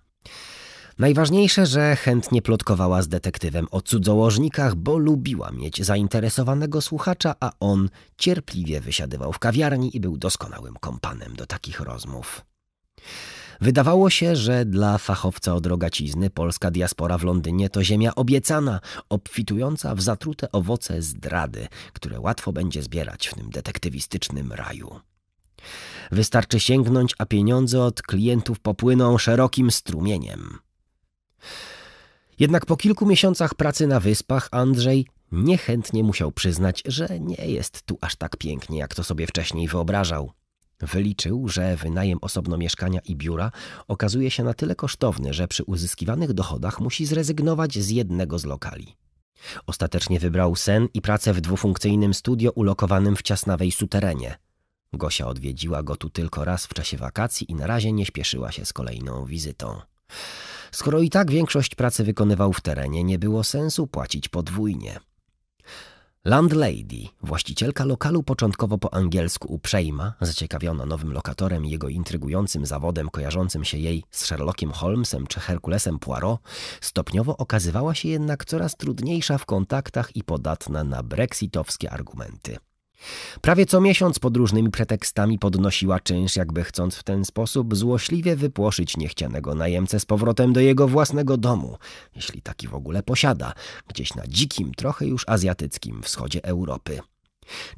Najważniejsze, że chętnie plotkowała z detektywem o cudzołożnikach, bo lubiła mieć zainteresowanego słuchacza, a on cierpliwie wysiadywał w kawiarni i był doskonałym kompanem do takich rozmów. Wydawało się, że dla fachowca od rogacizny polska diaspora w Londynie to ziemia obiecana, obfitująca w zatrute owoce zdrady, które łatwo będzie zbierać w tym detektywistycznym raju. Wystarczy sięgnąć, a pieniądze od klientów popłyną szerokim strumieniem. Jednak po kilku miesiącach pracy na wyspach Andrzej niechętnie musiał przyznać, że nie jest tu aż tak pięknie, jak to sobie wcześniej wyobrażał. Wyliczył, że wynajem osobno mieszkania i biura okazuje się na tyle kosztowny, że przy uzyskiwanych dochodach musi zrezygnować z jednego z lokali. Ostatecznie wybrał sen i pracę w dwufunkcyjnym studio ulokowanym w ciasnawej suterenie. Gosia odwiedziła go tu tylko raz w czasie wakacji i na razie nie śpieszyła się z kolejną wizytą. Skoro i tak większość pracy wykonywał w terenie, nie było sensu płacić podwójnie. Landlady, właścicielka lokalu początkowo po angielsku uprzejma, zaciekawiona nowym lokatorem i jego intrygującym zawodem kojarzącym się jej z Sherlockiem Holmesem czy Herkulesem Poirot, stopniowo okazywała się jednak coraz trudniejsza w kontaktach i podatna na brexitowskie argumenty. Prawie co miesiąc pod różnymi pretekstami podnosiła czynsz, jakby chcąc w ten sposób złośliwie wypłoszyć niechcianego najemcę z powrotem do jego własnego domu, jeśli taki w ogóle posiada, gdzieś na dzikim, trochę już azjatyckim wschodzie Europy.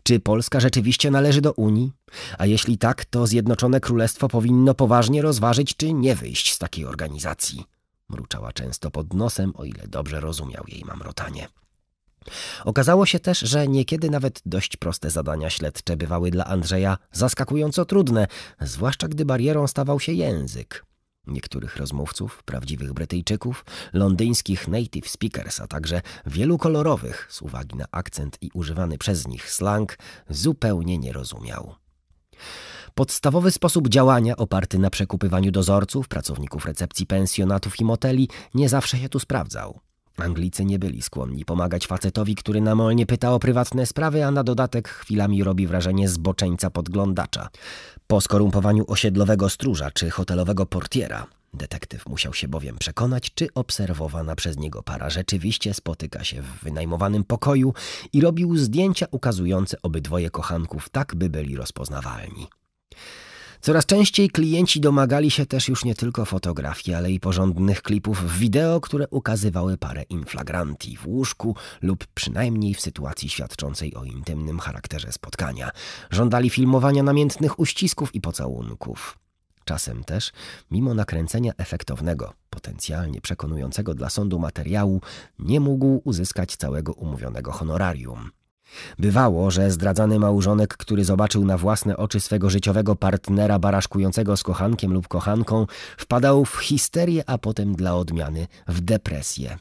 Czy Polska rzeczywiście należy do Unii? A jeśli tak, to Zjednoczone Królestwo powinno poważnie rozważyć, czy nie wyjść z takiej organizacji. Mruczała często pod nosem, o ile dobrze rozumiał jej mamrotanie. Okazało się też, że niekiedy nawet dość proste zadania śledcze bywały dla Andrzeja zaskakująco trudne, zwłaszcza gdy barierą stawał się język. Niektórych rozmówców, prawdziwych Brytyjczyków, londyńskich native speakers, a także wielu kolorowych, z uwagi na akcent i używany przez nich slang, zupełnie nie rozumiał. Podstawowy sposób działania, oparty na przekupywaniu dozorców, pracowników recepcji pensjonatów i moteli, nie zawsze się tu sprawdzał. Anglicy nie byli skłonni pomagać facetowi, który namolnie pyta o prywatne sprawy, a na dodatek chwilami robi wrażenie zboczeńca podglądacza. Po skorumpowaniu osiedlowego stróża czy hotelowego portiera, detektyw musiał się bowiem przekonać, czy obserwowana przez niego para rzeczywiście spotyka się w wynajmowanym pokoju i robił zdjęcia ukazujące obydwoje kochanków tak, by byli rozpoznawalni. Coraz częściej klienci domagali się też już nie tylko fotografii, ale i porządnych klipów wideo, które ukazywały parę inflagranti w łóżku lub przynajmniej w sytuacji świadczącej o intymnym charakterze spotkania. Żądali filmowania namiętnych uścisków i pocałunków. Czasem też, mimo nakręcenia efektownego, potencjalnie przekonującego dla sądu materiału, nie mógł uzyskać całego umówionego honorarium. Bywało, że zdradzany małżonek, który zobaczył na własne oczy swego życiowego partnera baraszkującego z kochankiem lub kochanką, wpadał w histerię, a potem dla odmiany w depresję.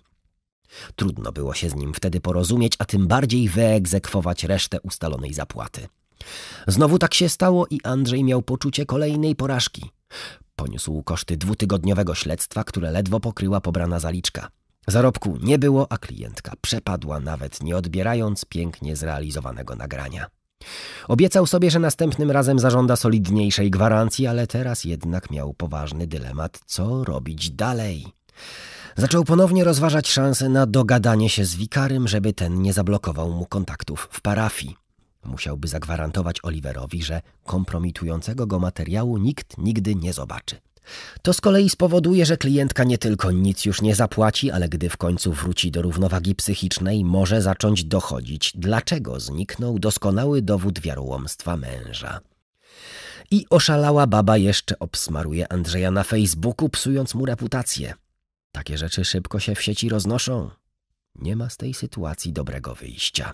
Trudno było się z nim wtedy porozumieć, a tym bardziej wyegzekwować resztę ustalonej zapłaty. Znowu tak się stało i Andrzej miał poczucie kolejnej porażki. Poniósł koszty dwutygodniowego śledztwa, które ledwo pokryła pobrana zaliczka. Zarobku nie było, a klientka przepadła nawet nie odbierając pięknie zrealizowanego nagrania. Obiecał sobie, że następnym razem zażąda solidniejszej gwarancji, ale teraz jednak miał poważny dylemat, co robić dalej. Zaczął ponownie rozważać szanse na dogadanie się z wikarym, żeby ten nie zablokował mu kontaktów w parafii. Musiałby zagwarantować Oliverowi, że kompromitującego go materiału nikt nigdy nie zobaczy. To z kolei spowoduje, że klientka nie tylko nic już nie zapłaci, ale gdy w końcu wróci do równowagi psychicznej, może zacząć dochodzić, dlaczego zniknął doskonały dowód wiarołomstwa męża. I oszalała baba jeszcze obsmaruje Andrzeja na Facebooku, psując mu reputację. Takie rzeczy szybko się w sieci roznoszą. Nie ma z tej sytuacji dobrego wyjścia.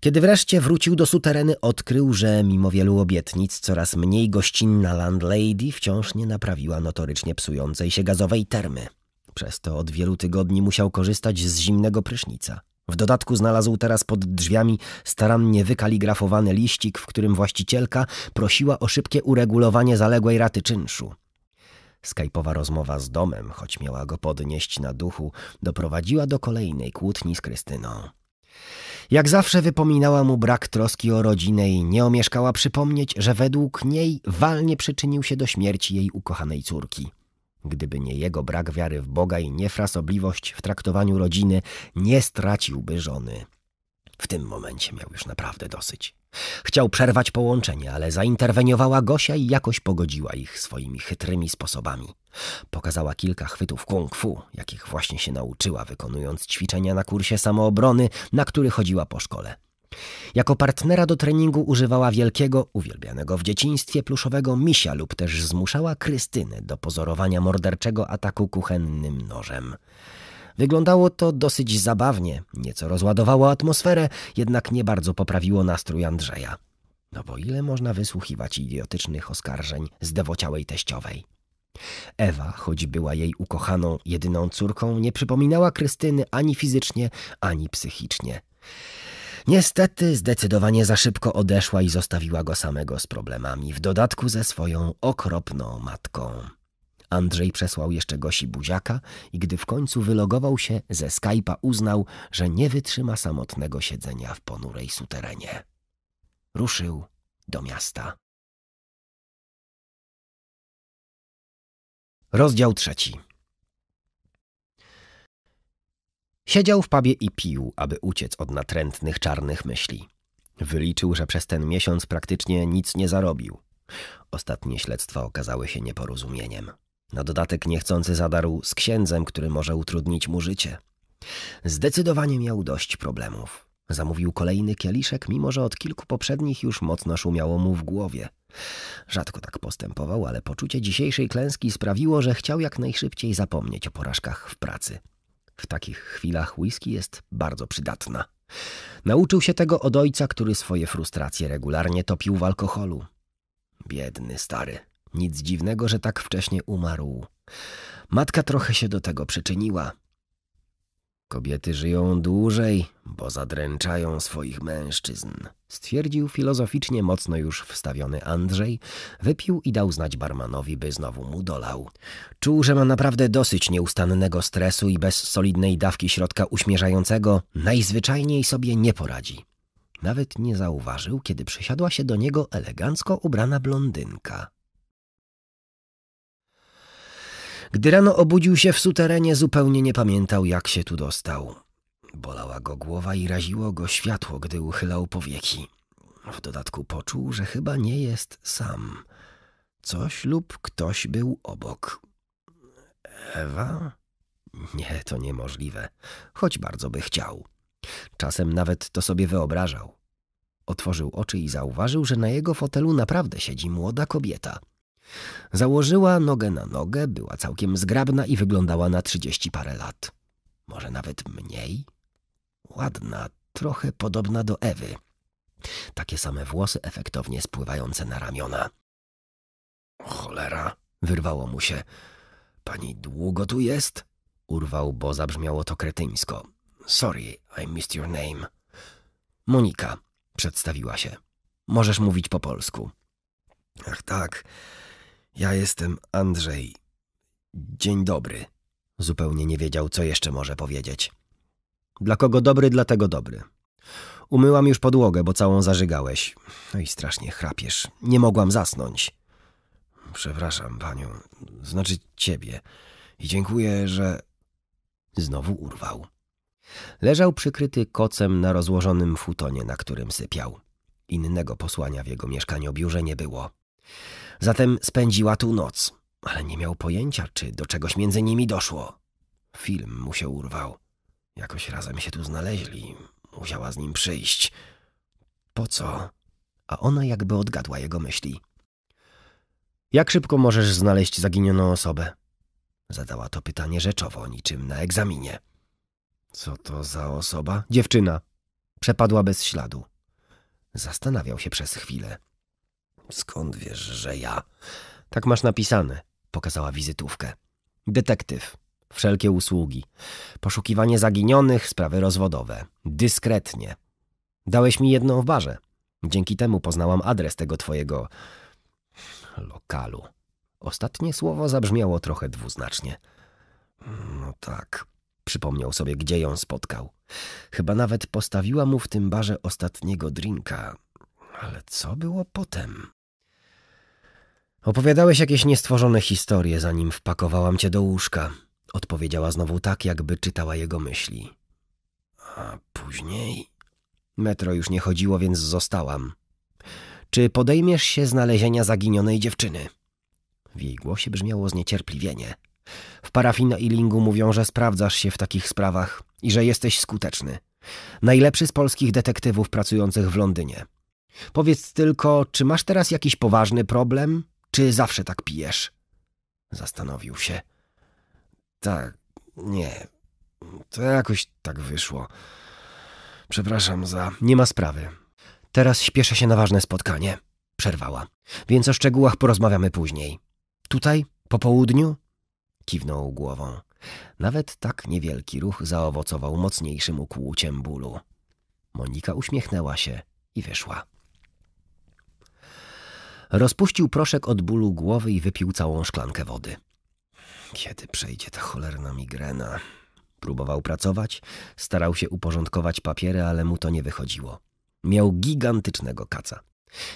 Kiedy wreszcie wrócił do sutereny, odkrył, że mimo wielu obietnic coraz mniej gościnna landlady wciąż nie naprawiła notorycznie psującej się gazowej termy. Przez to od wielu tygodni musiał korzystać z zimnego prysznica. W dodatku znalazł teraz pod drzwiami starannie wykaligrafowany liścik, w którym właścicielka prosiła o szybkie uregulowanie zaległej raty czynszu. Skajpowa rozmowa z domem, choć miała go podnieść na duchu, doprowadziła do kolejnej kłótni z Krystyną. Jak zawsze wypominała mu brak troski o rodzinę i nie omieszkała przypomnieć, że według niej walnie przyczynił się do śmierci jej ukochanej córki. Gdyby nie jego brak wiary w Boga i niefrasobliwość w traktowaniu rodziny, nie straciłby żony. W tym momencie miał już naprawdę dosyć. Chciał przerwać połączenie, ale zainterweniowała Gosia i jakoś pogodziła ich swoimi chytrymi sposobami. Pokazała kilka chwytów kung fu, jakich właśnie się nauczyła, wykonując ćwiczenia na kursie samoobrony, na który chodziła po szkole. Jako partnera do treningu używała wielkiego, uwielbianego w dzieciństwie pluszowego misia lub też zmuszała Krystynę do pozorowania morderczego ataku kuchennym nożem. Wyglądało to dosyć zabawnie, nieco rozładowało atmosferę, jednak nie bardzo poprawiło nastrój Andrzeja. No bo ile można wysłuchiwać idiotycznych oskarżeń zdewociałej teściowej? Ewa, choć była jej ukochaną, jedyną córką, nie przypominała Krystyny ani fizycznie, ani psychicznie. Niestety zdecydowanie za szybko odeszła i zostawiła go samego z problemami, w dodatku ze swoją okropną matką. Andrzej przesłał jeszcze Gosi buziaka i gdy w końcu wylogował się, ze Skype'a uznał, że nie wytrzyma samotnego siedzenia w ponurej suterenie. Ruszył do miasta. Rozdział trzeci. Siedział w pubie i pił, aby uciec od natrętnych czarnych myśli. Wyliczył, że przez ten miesiąc praktycznie nic nie zarobił. Ostatnie śledztwa okazały się nieporozumieniem. Na dodatek niechcący zadarł z księdzem, który może utrudnić mu życie. Zdecydowanie miał dość problemów. Zamówił kolejny kieliszek, mimo że od kilku poprzednich już mocno szumiało mu w głowie. Rzadko tak postępował, ale poczucie dzisiejszej klęski sprawiło, że chciał jak najszybciej zapomnieć o porażkach w pracy. W takich chwilach whisky jest bardzo przydatna. Nauczył się tego od ojca, który swoje frustracje regularnie topił w alkoholu. Biedny stary. Nic dziwnego, że tak wcześnie umarł. Matka trochę się do tego przyczyniła. Kobiety żyją dłużej, bo zadręczają swoich mężczyzn, stwierdził filozoficznie mocno już wstawiony Andrzej, wypił i dał znać barmanowi, by znowu mu dolał. Czuł, że ma naprawdę dosyć nieustannego stresu i bez solidnej dawki środka uśmierzającego najzwyczajniej sobie nie poradzi. Nawet nie zauważył, kiedy przysiadła się do niego elegancko ubrana blondynka. Gdy rano obudził się w suterenie, zupełnie nie pamiętał, jak się tu dostał. Bolała go głowa i raziło go światło, gdy uchylał powieki. W dodatku poczuł, że chyba nie jest sam. Coś lub ktoś był obok. Ewa? Nie, to niemożliwe, choć bardzo by chciał. Czasem nawet to sobie wyobrażał. Otworzył oczy i zauważył, że na jego fotelu naprawdę siedzi młoda kobieta – Założyła nogę na nogę, była całkiem zgrabna i wyglądała na trzydzieści parę lat. Może nawet mniej? Ładna, trochę podobna do Ewy. Takie same włosy efektownie spływające na ramiona. Cholera, wyrwało mu się. Pani długo tu jest? Urwał, bo zabrzmiało to kretyńsko. Sorry, I missed your name. Monika, przedstawiła się. Możesz mówić po polsku. Ach tak, ja jestem Andrzej. Dzień dobry. Zupełnie nie wiedział, co jeszcze może powiedzieć. Dla kogo dobry, dla tego dobry. Umyłam już podłogę, bo całą zażygałeś. No i strasznie chrapiesz. Nie mogłam zasnąć. Przepraszam panią, znaczy ciebie. I dziękuję, że... Znowu urwał. Leżał przykryty kocem na rozłożonym futonie, na którym sypiał. Innego posłania w jego mieszkaniu biurze nie było. Zatem spędziła tu noc, ale nie miał pojęcia, czy do czegoś między nimi doszło. Film mu się urwał. Jakoś razem się tu znaleźli. Musiała z nim przyjść. Po co? A ona jakby odgadła jego myśli. Jak szybko możesz znaleźć zaginioną osobę? Zadała to pytanie rzeczowo, niczym na egzaminie. Co to za osoba? Dziewczyna. Przepadła bez śladu. Zastanawiał się przez chwilę. Skąd wiesz, że ja? Tak masz napisane, pokazała wizytówkę. Detektyw. Wszelkie usługi. Poszukiwanie zaginionych, sprawy rozwodowe. Dyskretnie. Dałeś mi jedną w barze. Dzięki temu poznałam adres tego twojego... lokalu. Ostatnie słowo zabrzmiało trochę dwuznacznie. Mm, no tak. Przypomniał sobie, gdzie ją spotkał. Chyba nawet postawiła mu w tym barze ostatniego drinka. Ale co było potem? Opowiadałeś jakieś niestworzone historie, zanim wpakowałam cię do łóżka. Odpowiedziała znowu tak, jakby czytała jego myśli. A później? Metro już nie chodziło, więc zostałam. Czy podejmiesz się znalezienia zaginionej dziewczyny? W jej głosie brzmiało zniecierpliwienie. W parafina i lingu mówią, że sprawdzasz się w takich sprawach i że jesteś skuteczny. Najlepszy z polskich detektywów pracujących w Londynie. Powiedz tylko, czy masz teraz jakiś poważny problem? Czy zawsze tak pijesz? Zastanowił się. Tak, nie. To jakoś tak wyszło. Przepraszam za... Nie ma sprawy. Teraz śpieszę się na ważne spotkanie. Przerwała. Więc o szczegółach porozmawiamy później. Tutaj? Po południu? Kiwnął głową. Nawet tak niewielki ruch zaowocował mocniejszym ukłuciem bólu. Monika uśmiechnęła się i wyszła. Rozpuścił proszek od bólu głowy i wypił całą szklankę wody. Kiedy przejdzie ta cholerna migrena? Próbował pracować, starał się uporządkować papiery, ale mu to nie wychodziło. Miał gigantycznego kaca.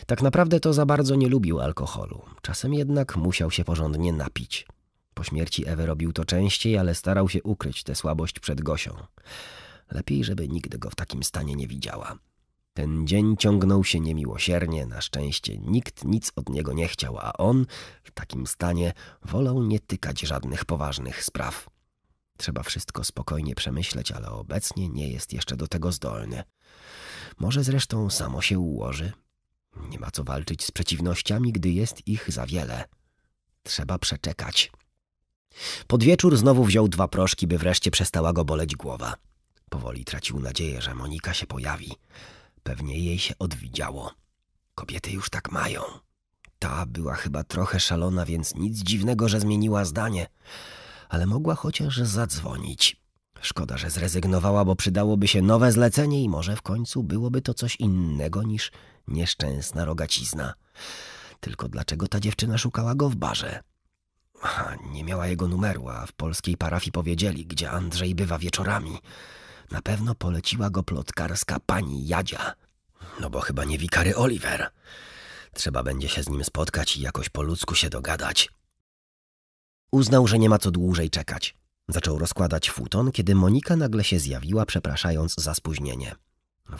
Tak naprawdę to za bardzo nie lubił alkoholu. Czasem jednak musiał się porządnie napić. Po śmierci Ewy robił to częściej, ale starał się ukryć tę słabość przed Gosią. Lepiej, żeby nigdy go w takim stanie nie widziała. Ten dzień ciągnął się niemiłosiernie, na szczęście nikt nic od niego nie chciał, a on w takim stanie wolał nie tykać żadnych poważnych spraw. Trzeba wszystko spokojnie przemyśleć, ale obecnie nie jest jeszcze do tego zdolny. Może zresztą samo się ułoży. Nie ma co walczyć z przeciwnościami, gdy jest ich za wiele. Trzeba przeczekać. Pod wieczór znowu wziął dwa proszki, by wreszcie przestała go boleć głowa. Powoli tracił nadzieję, że Monika się pojawi. Pewnie jej się odwidziało. Kobiety już tak mają. Ta była chyba trochę szalona, więc nic dziwnego, że zmieniła zdanie. Ale mogła chociaż zadzwonić. Szkoda, że zrezygnowała, bo przydałoby się nowe zlecenie i może w końcu byłoby to coś innego niż nieszczęsna rogacizna. Tylko dlaczego ta dziewczyna szukała go w barze? nie miała jego numeru, a w polskiej parafii powiedzieli, gdzie Andrzej bywa wieczorami. Na pewno poleciła go plotkarska pani Jadzia. No bo chyba nie wikary Oliver. Trzeba będzie się z nim spotkać i jakoś po ludzku się dogadać. Uznał, że nie ma co dłużej czekać. Zaczął rozkładać futon, kiedy Monika nagle się zjawiła, przepraszając za spóźnienie.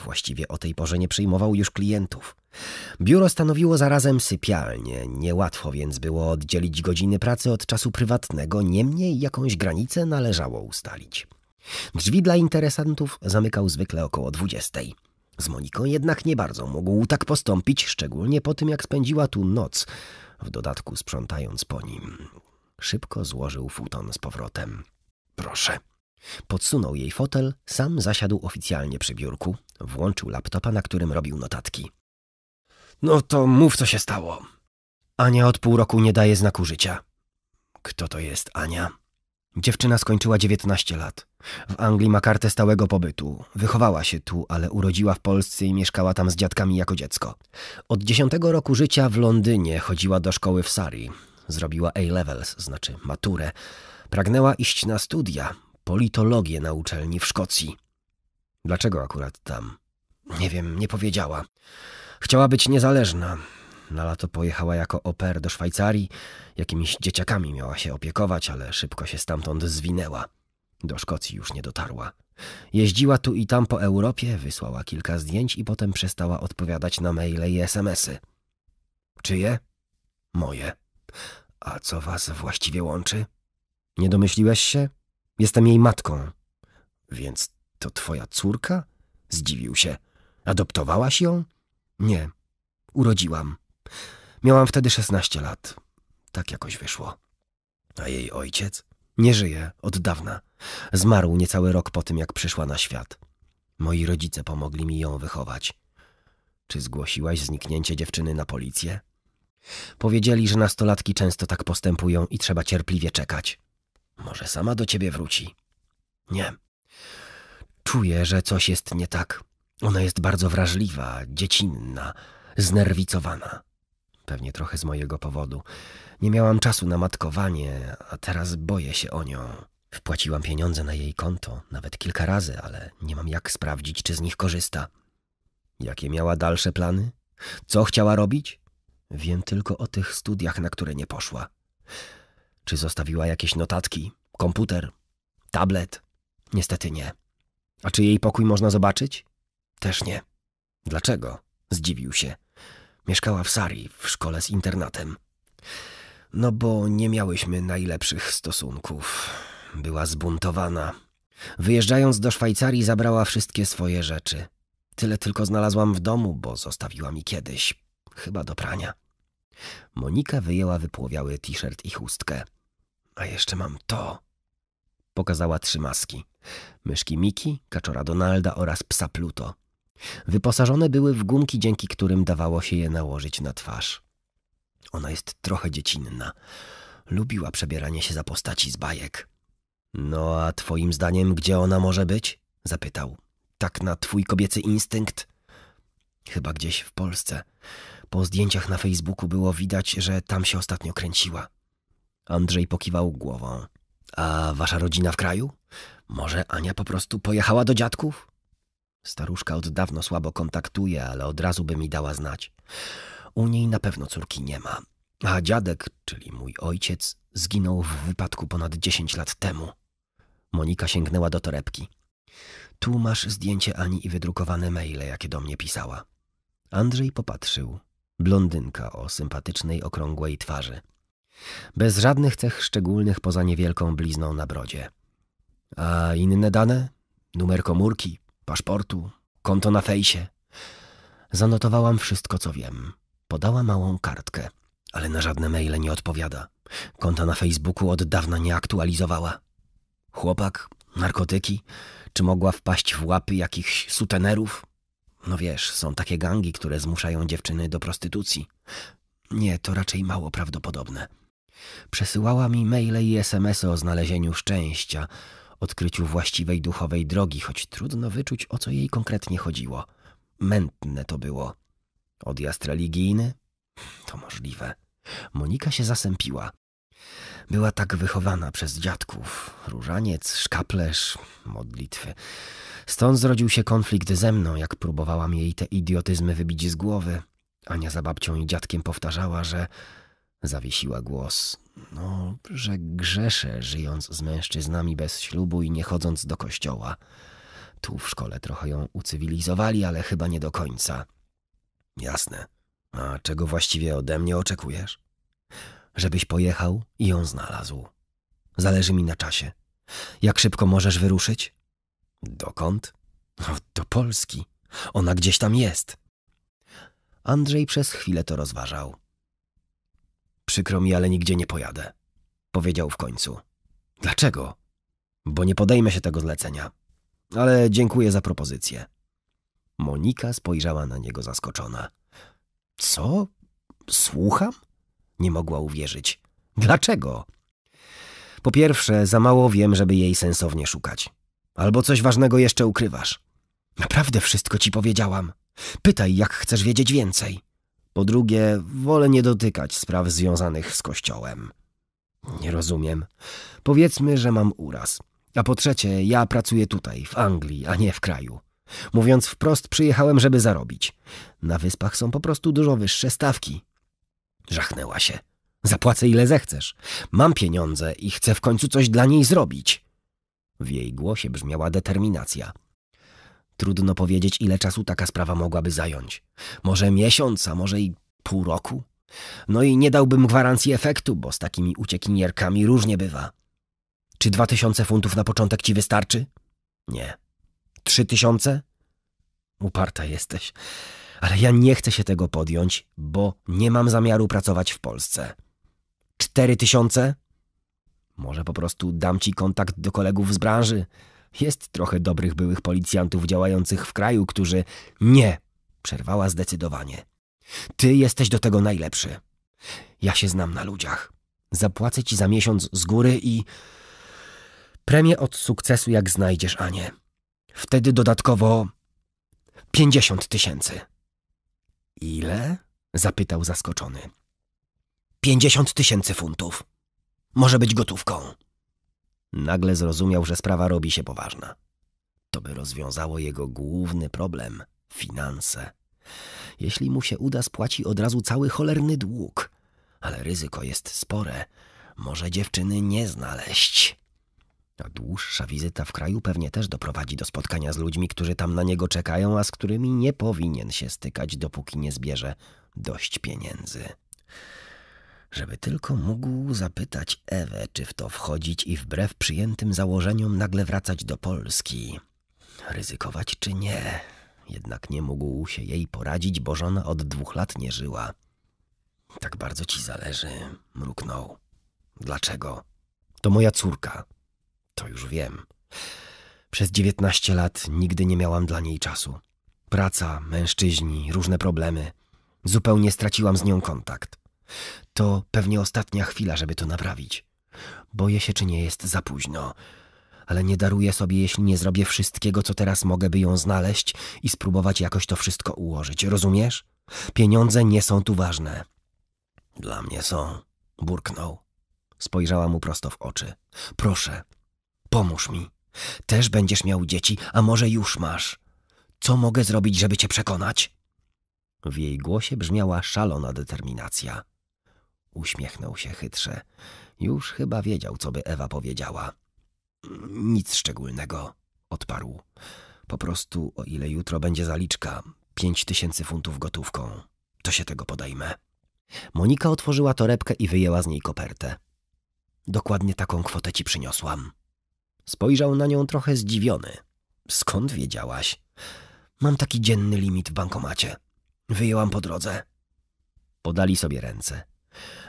Właściwie o tej porze nie przyjmował już klientów. Biuro stanowiło zarazem sypialnię, niełatwo więc było oddzielić godziny pracy od czasu prywatnego, niemniej jakąś granicę należało ustalić. Drzwi dla interesantów zamykał zwykle około dwudziestej. Z Moniką jednak nie bardzo mógł tak postąpić, szczególnie po tym, jak spędziła tu noc, w dodatku sprzątając po nim. Szybko złożył futon z powrotem. Proszę. Podsunął jej fotel, sam zasiadł oficjalnie przy biurku, włączył laptopa, na którym robił notatki. No to mów, co się stało. Ania od pół roku nie daje znaku życia. Kto to jest Ania? Dziewczyna skończyła 19 lat. W Anglii ma kartę stałego pobytu. Wychowała się tu, ale urodziła w Polsce i mieszkała tam z dziadkami jako dziecko. Od 10 roku życia w Londynie chodziła do szkoły w Surrey. Zrobiła A-levels, znaczy maturę. Pragnęła iść na studia, politologię na uczelni w Szkocji. Dlaczego akurat tam? Nie wiem, nie powiedziała. Chciała być niezależna. Na lato pojechała jako oper do Szwajcarii. Jakimiś dzieciakami miała się opiekować, ale szybko się stamtąd zwinęła. Do Szkocji już nie dotarła. Jeździła tu i tam po Europie, wysłała kilka zdjęć i potem przestała odpowiadać na maile i smsy. Czyje? Moje. A co was właściwie łączy? Nie domyśliłeś się? Jestem jej matką. Więc to twoja córka? Zdziwił się. Adoptowałaś ją? Nie. Urodziłam. Miałam wtedy 16 lat. Tak jakoś wyszło. A jej ojciec? Nie żyje od dawna. Zmarł niecały rok po tym, jak przyszła na świat. Moi rodzice pomogli mi ją wychować. Czy zgłosiłaś zniknięcie dziewczyny na policję? Powiedzieli, że nastolatki często tak postępują i trzeba cierpliwie czekać. Może sama do ciebie wróci? Nie. Czuję, że coś jest nie tak. Ona jest bardzo wrażliwa, dziecinna, znerwicowana pewnie trochę z mojego powodu. Nie miałam czasu na matkowanie, a teraz boję się o nią. Wpłaciłam pieniądze na jej konto, nawet kilka razy, ale nie mam jak sprawdzić, czy z nich korzysta. Jakie miała dalsze plany? Co chciała robić? Wiem tylko o tych studiach, na które nie poszła. Czy zostawiła jakieś notatki, komputer, tablet? Niestety nie. A czy jej pokój można zobaczyć? Też nie. Dlaczego? Zdziwił się. Mieszkała w Sari, w szkole z internatem. No bo nie miałyśmy najlepszych stosunków. Była zbuntowana. Wyjeżdżając do Szwajcarii zabrała wszystkie swoje rzeczy. Tyle tylko znalazłam w domu, bo zostawiła mi kiedyś. Chyba do prania. Monika wyjęła wypłowiały t-shirt i chustkę. A jeszcze mam to. Pokazała trzy maski. Myszki Miki, kaczora Donalda oraz psa Pluto. Wyposażone były w gumki, dzięki którym dawało się je nałożyć na twarz. Ona jest trochę dziecinna. Lubiła przebieranie się za postaci z bajek. No a twoim zdaniem, gdzie ona może być? Zapytał. Tak na twój kobiecy instynkt? Chyba gdzieś w Polsce. Po zdjęciach na Facebooku było widać, że tam się ostatnio kręciła. Andrzej pokiwał głową. A wasza rodzina w kraju? Może Ania po prostu pojechała do dziadków? Staruszka od dawno słabo kontaktuje, ale od razu by mi dała znać. U niej na pewno córki nie ma. A dziadek, czyli mój ojciec, zginął w wypadku ponad 10 lat temu. Monika sięgnęła do torebki. Tu masz zdjęcie Ani i wydrukowane maile, jakie do mnie pisała. Andrzej popatrzył. Blondynka o sympatycznej, okrągłej twarzy. Bez żadnych cech szczególnych poza niewielką blizną na brodzie. A inne dane? Numer komórki, paszportu, konto na fejsie. Zanotowałam wszystko, co wiem. Podała małą kartkę, ale na żadne maile nie odpowiada. Konta na Facebooku od dawna nie aktualizowała. Chłopak, narkotyki, czy mogła wpaść w łapy jakichś sutenerów? No wiesz, są takie gangi, które zmuszają dziewczyny do prostytucji. Nie, to raczej mało prawdopodobne. Przesyłała mi maile i SMSy o znalezieniu szczęścia, odkryciu właściwej duchowej drogi, choć trudno wyczuć, o co jej konkretnie chodziło. Mętne to było. Odjazd religijny? To możliwe. Monika się zasępiła. Była tak wychowana przez dziadków. Różaniec, szkaplerz, modlitwy. Stąd zrodził się konflikt ze mną, jak próbowałam jej te idiotyzmy wybić z głowy. Ania za babcią i dziadkiem powtarzała, że Zawiesiła głos. No, że grzeszę, żyjąc z mężczyznami bez ślubu i nie chodząc do kościoła. Tu w szkole trochę ją ucywilizowali, ale chyba nie do końca. Jasne. A czego właściwie ode mnie oczekujesz? Żebyś pojechał i ją znalazł. Zależy mi na czasie. Jak szybko możesz wyruszyć? Dokąd? No, do Polski. Ona gdzieś tam jest. Andrzej przez chwilę to rozważał. Przykro mi, ale nigdzie nie pojadę. Powiedział w końcu. Dlaczego? Bo nie podejmę się tego zlecenia. Ale dziękuję za propozycję. Monika spojrzała na niego zaskoczona. Co? Słucham? Nie mogła uwierzyć. Dlaczego? Po pierwsze, za mało wiem, żeby jej sensownie szukać. Albo coś ważnego jeszcze ukrywasz. Naprawdę wszystko ci powiedziałam. Pytaj, jak chcesz wiedzieć więcej. Po drugie, wolę nie dotykać spraw związanych z kościołem. Nie rozumiem. Powiedzmy, że mam uraz. A po trzecie, ja pracuję tutaj, w Anglii, a nie w kraju. Mówiąc wprost, przyjechałem, żeby zarobić. Na wyspach są po prostu dużo wyższe stawki. Żachnęła się. Zapłacę ile zechcesz. Mam pieniądze i chcę w końcu coś dla niej zrobić. W jej głosie brzmiała determinacja. Trudno powiedzieć, ile czasu taka sprawa mogłaby zająć. Może miesiąca, może i pół roku? No i nie dałbym gwarancji efektu, bo z takimi uciekinierkami różnie bywa. Czy dwa tysiące funtów na początek ci wystarczy? Nie. Trzy tysiące? Uparta jesteś. Ale ja nie chcę się tego podjąć, bo nie mam zamiaru pracować w Polsce. Cztery tysiące? Może po prostu dam ci kontakt do kolegów z branży. Jest trochę dobrych byłych policjantów działających w kraju, którzy... Nie! Przerwała zdecydowanie. Ty jesteś do tego najlepszy. Ja się znam na ludziach. Zapłacę ci za miesiąc z góry i... Premię od sukcesu jak znajdziesz, Anie. Wtedy dodatkowo... pięćdziesiąt tysięcy. Ile? Zapytał zaskoczony. Pięćdziesiąt tysięcy funtów. Może być gotówką. Nagle zrozumiał, że sprawa robi się poważna. To by rozwiązało jego główny problem finanse. Jeśli mu się uda, spłaci od razu cały cholerny dług. Ale ryzyko jest spore. Może dziewczyny nie znaleźć. A dłuższa wizyta w kraju pewnie też doprowadzi do spotkania z ludźmi, którzy tam na niego czekają, a z którymi nie powinien się stykać, dopóki nie zbierze dość pieniędzy żeby tylko mógł zapytać Ewę, czy w to wchodzić i wbrew przyjętym założeniom nagle wracać do Polski. Ryzykować czy nie? Jednak nie mógł się jej poradzić, bo żona od dwóch lat nie żyła. Tak bardzo ci zależy, mruknął. Dlaczego? To moja córka. To już wiem. Przez dziewiętnaście lat nigdy nie miałam dla niej czasu. Praca, mężczyźni, różne problemy. Zupełnie straciłam z nią kontakt. To pewnie ostatnia chwila, żeby to naprawić. Boję się, czy nie jest za późno. Ale nie daruję sobie, jeśli nie zrobię wszystkiego, co teraz mogę, by ją znaleźć i spróbować jakoś to wszystko ułożyć. Rozumiesz? Pieniądze nie są tu ważne. Dla mnie są, burknął. Spojrzała mu prosto w oczy. Proszę, pomóż mi. Też będziesz miał dzieci, a może już masz. Co mogę zrobić, żeby cię przekonać? W jej głosie brzmiała szalona determinacja. Uśmiechnął się chytrze. Już chyba wiedział, co by Ewa powiedziała. Nic szczególnego, odparł. Po prostu, o ile jutro będzie zaliczka, pięć tysięcy funtów gotówką, to się tego podejmę. Monika otworzyła torebkę i wyjęła z niej kopertę. Dokładnie taką kwotę ci przyniosłam. Spojrzał na nią trochę zdziwiony. Skąd wiedziałaś? Mam taki dzienny limit w bankomacie. Wyjęłam po drodze. Podali sobie ręce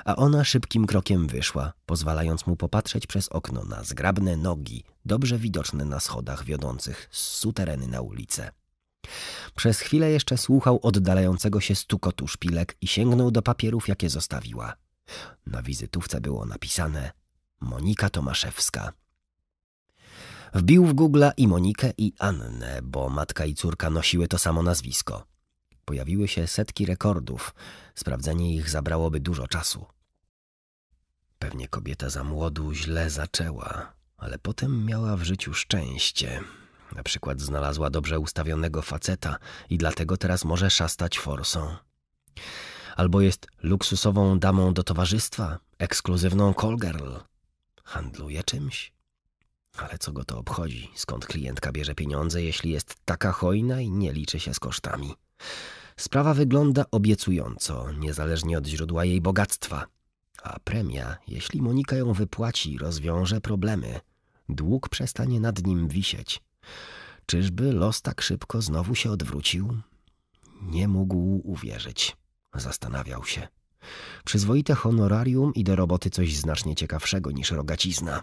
a ona szybkim krokiem wyszła, pozwalając mu popatrzeć przez okno na zgrabne nogi, dobrze widoczne na schodach wiodących z sutereny na ulicę. Przez chwilę jeszcze słuchał oddalającego się stukotu szpilek i sięgnął do papierów, jakie zostawiła. Na wizytówce było napisane Monika Tomaszewska. Wbił w Google i Monikę i Annę, bo matka i córka nosiły to samo nazwisko. Pojawiły się setki rekordów. Sprawdzenie ich zabrałoby dużo czasu. Pewnie kobieta za młodu źle zaczęła, ale potem miała w życiu szczęście. Na przykład znalazła dobrze ustawionego faceta i dlatego teraz może szastać forsą. Albo jest luksusową damą do towarzystwa, ekskluzywną callgirl. Handluje czymś? Ale co go to obchodzi, skąd klientka bierze pieniądze, jeśli jest taka hojna i nie liczy się z kosztami? Sprawa wygląda obiecująco, niezależnie od źródła jej bogactwa – a premia, jeśli Monika ją wypłaci, rozwiąże problemy. Dług przestanie nad nim wisieć. Czyżby los tak szybko znowu się odwrócił? Nie mógł uwierzyć. Zastanawiał się. Przyzwoite honorarium i do roboty coś znacznie ciekawszego niż rogacizna.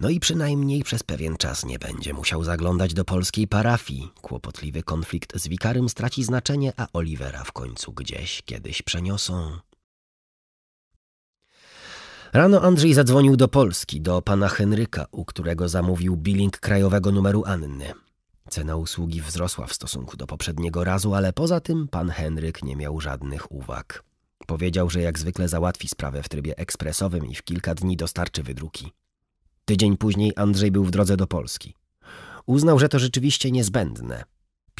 No i przynajmniej przez pewien czas nie będzie musiał zaglądać do polskiej parafii. Kłopotliwy konflikt z wikarym straci znaczenie, a Olivera w końcu gdzieś kiedyś przeniosą. Rano Andrzej zadzwonił do Polski, do pana Henryka, u którego zamówił billing krajowego numeru Anny. Cena usługi wzrosła w stosunku do poprzedniego razu, ale poza tym pan Henryk nie miał żadnych uwag. Powiedział, że jak zwykle załatwi sprawę w trybie ekspresowym i w kilka dni dostarczy wydruki. Tydzień później Andrzej był w drodze do Polski. Uznał, że to rzeczywiście niezbędne.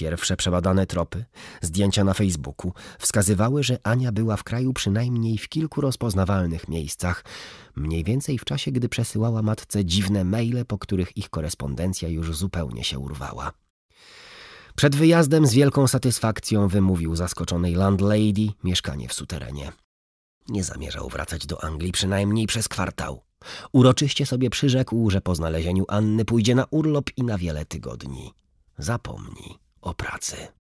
Pierwsze przebadane tropy, zdjęcia na Facebooku wskazywały, że Ania była w kraju przynajmniej w kilku rozpoznawalnych miejscach, mniej więcej w czasie, gdy przesyłała matce dziwne maile, po których ich korespondencja już zupełnie się urwała. Przed wyjazdem z wielką satysfakcją wymówił zaskoczonej landlady mieszkanie w suterenie. Nie zamierzał wracać do Anglii przynajmniej przez kwartał. Uroczyście sobie przyrzekł, że po znalezieniu Anny pójdzie na urlop i na wiele tygodni zapomni o pracy.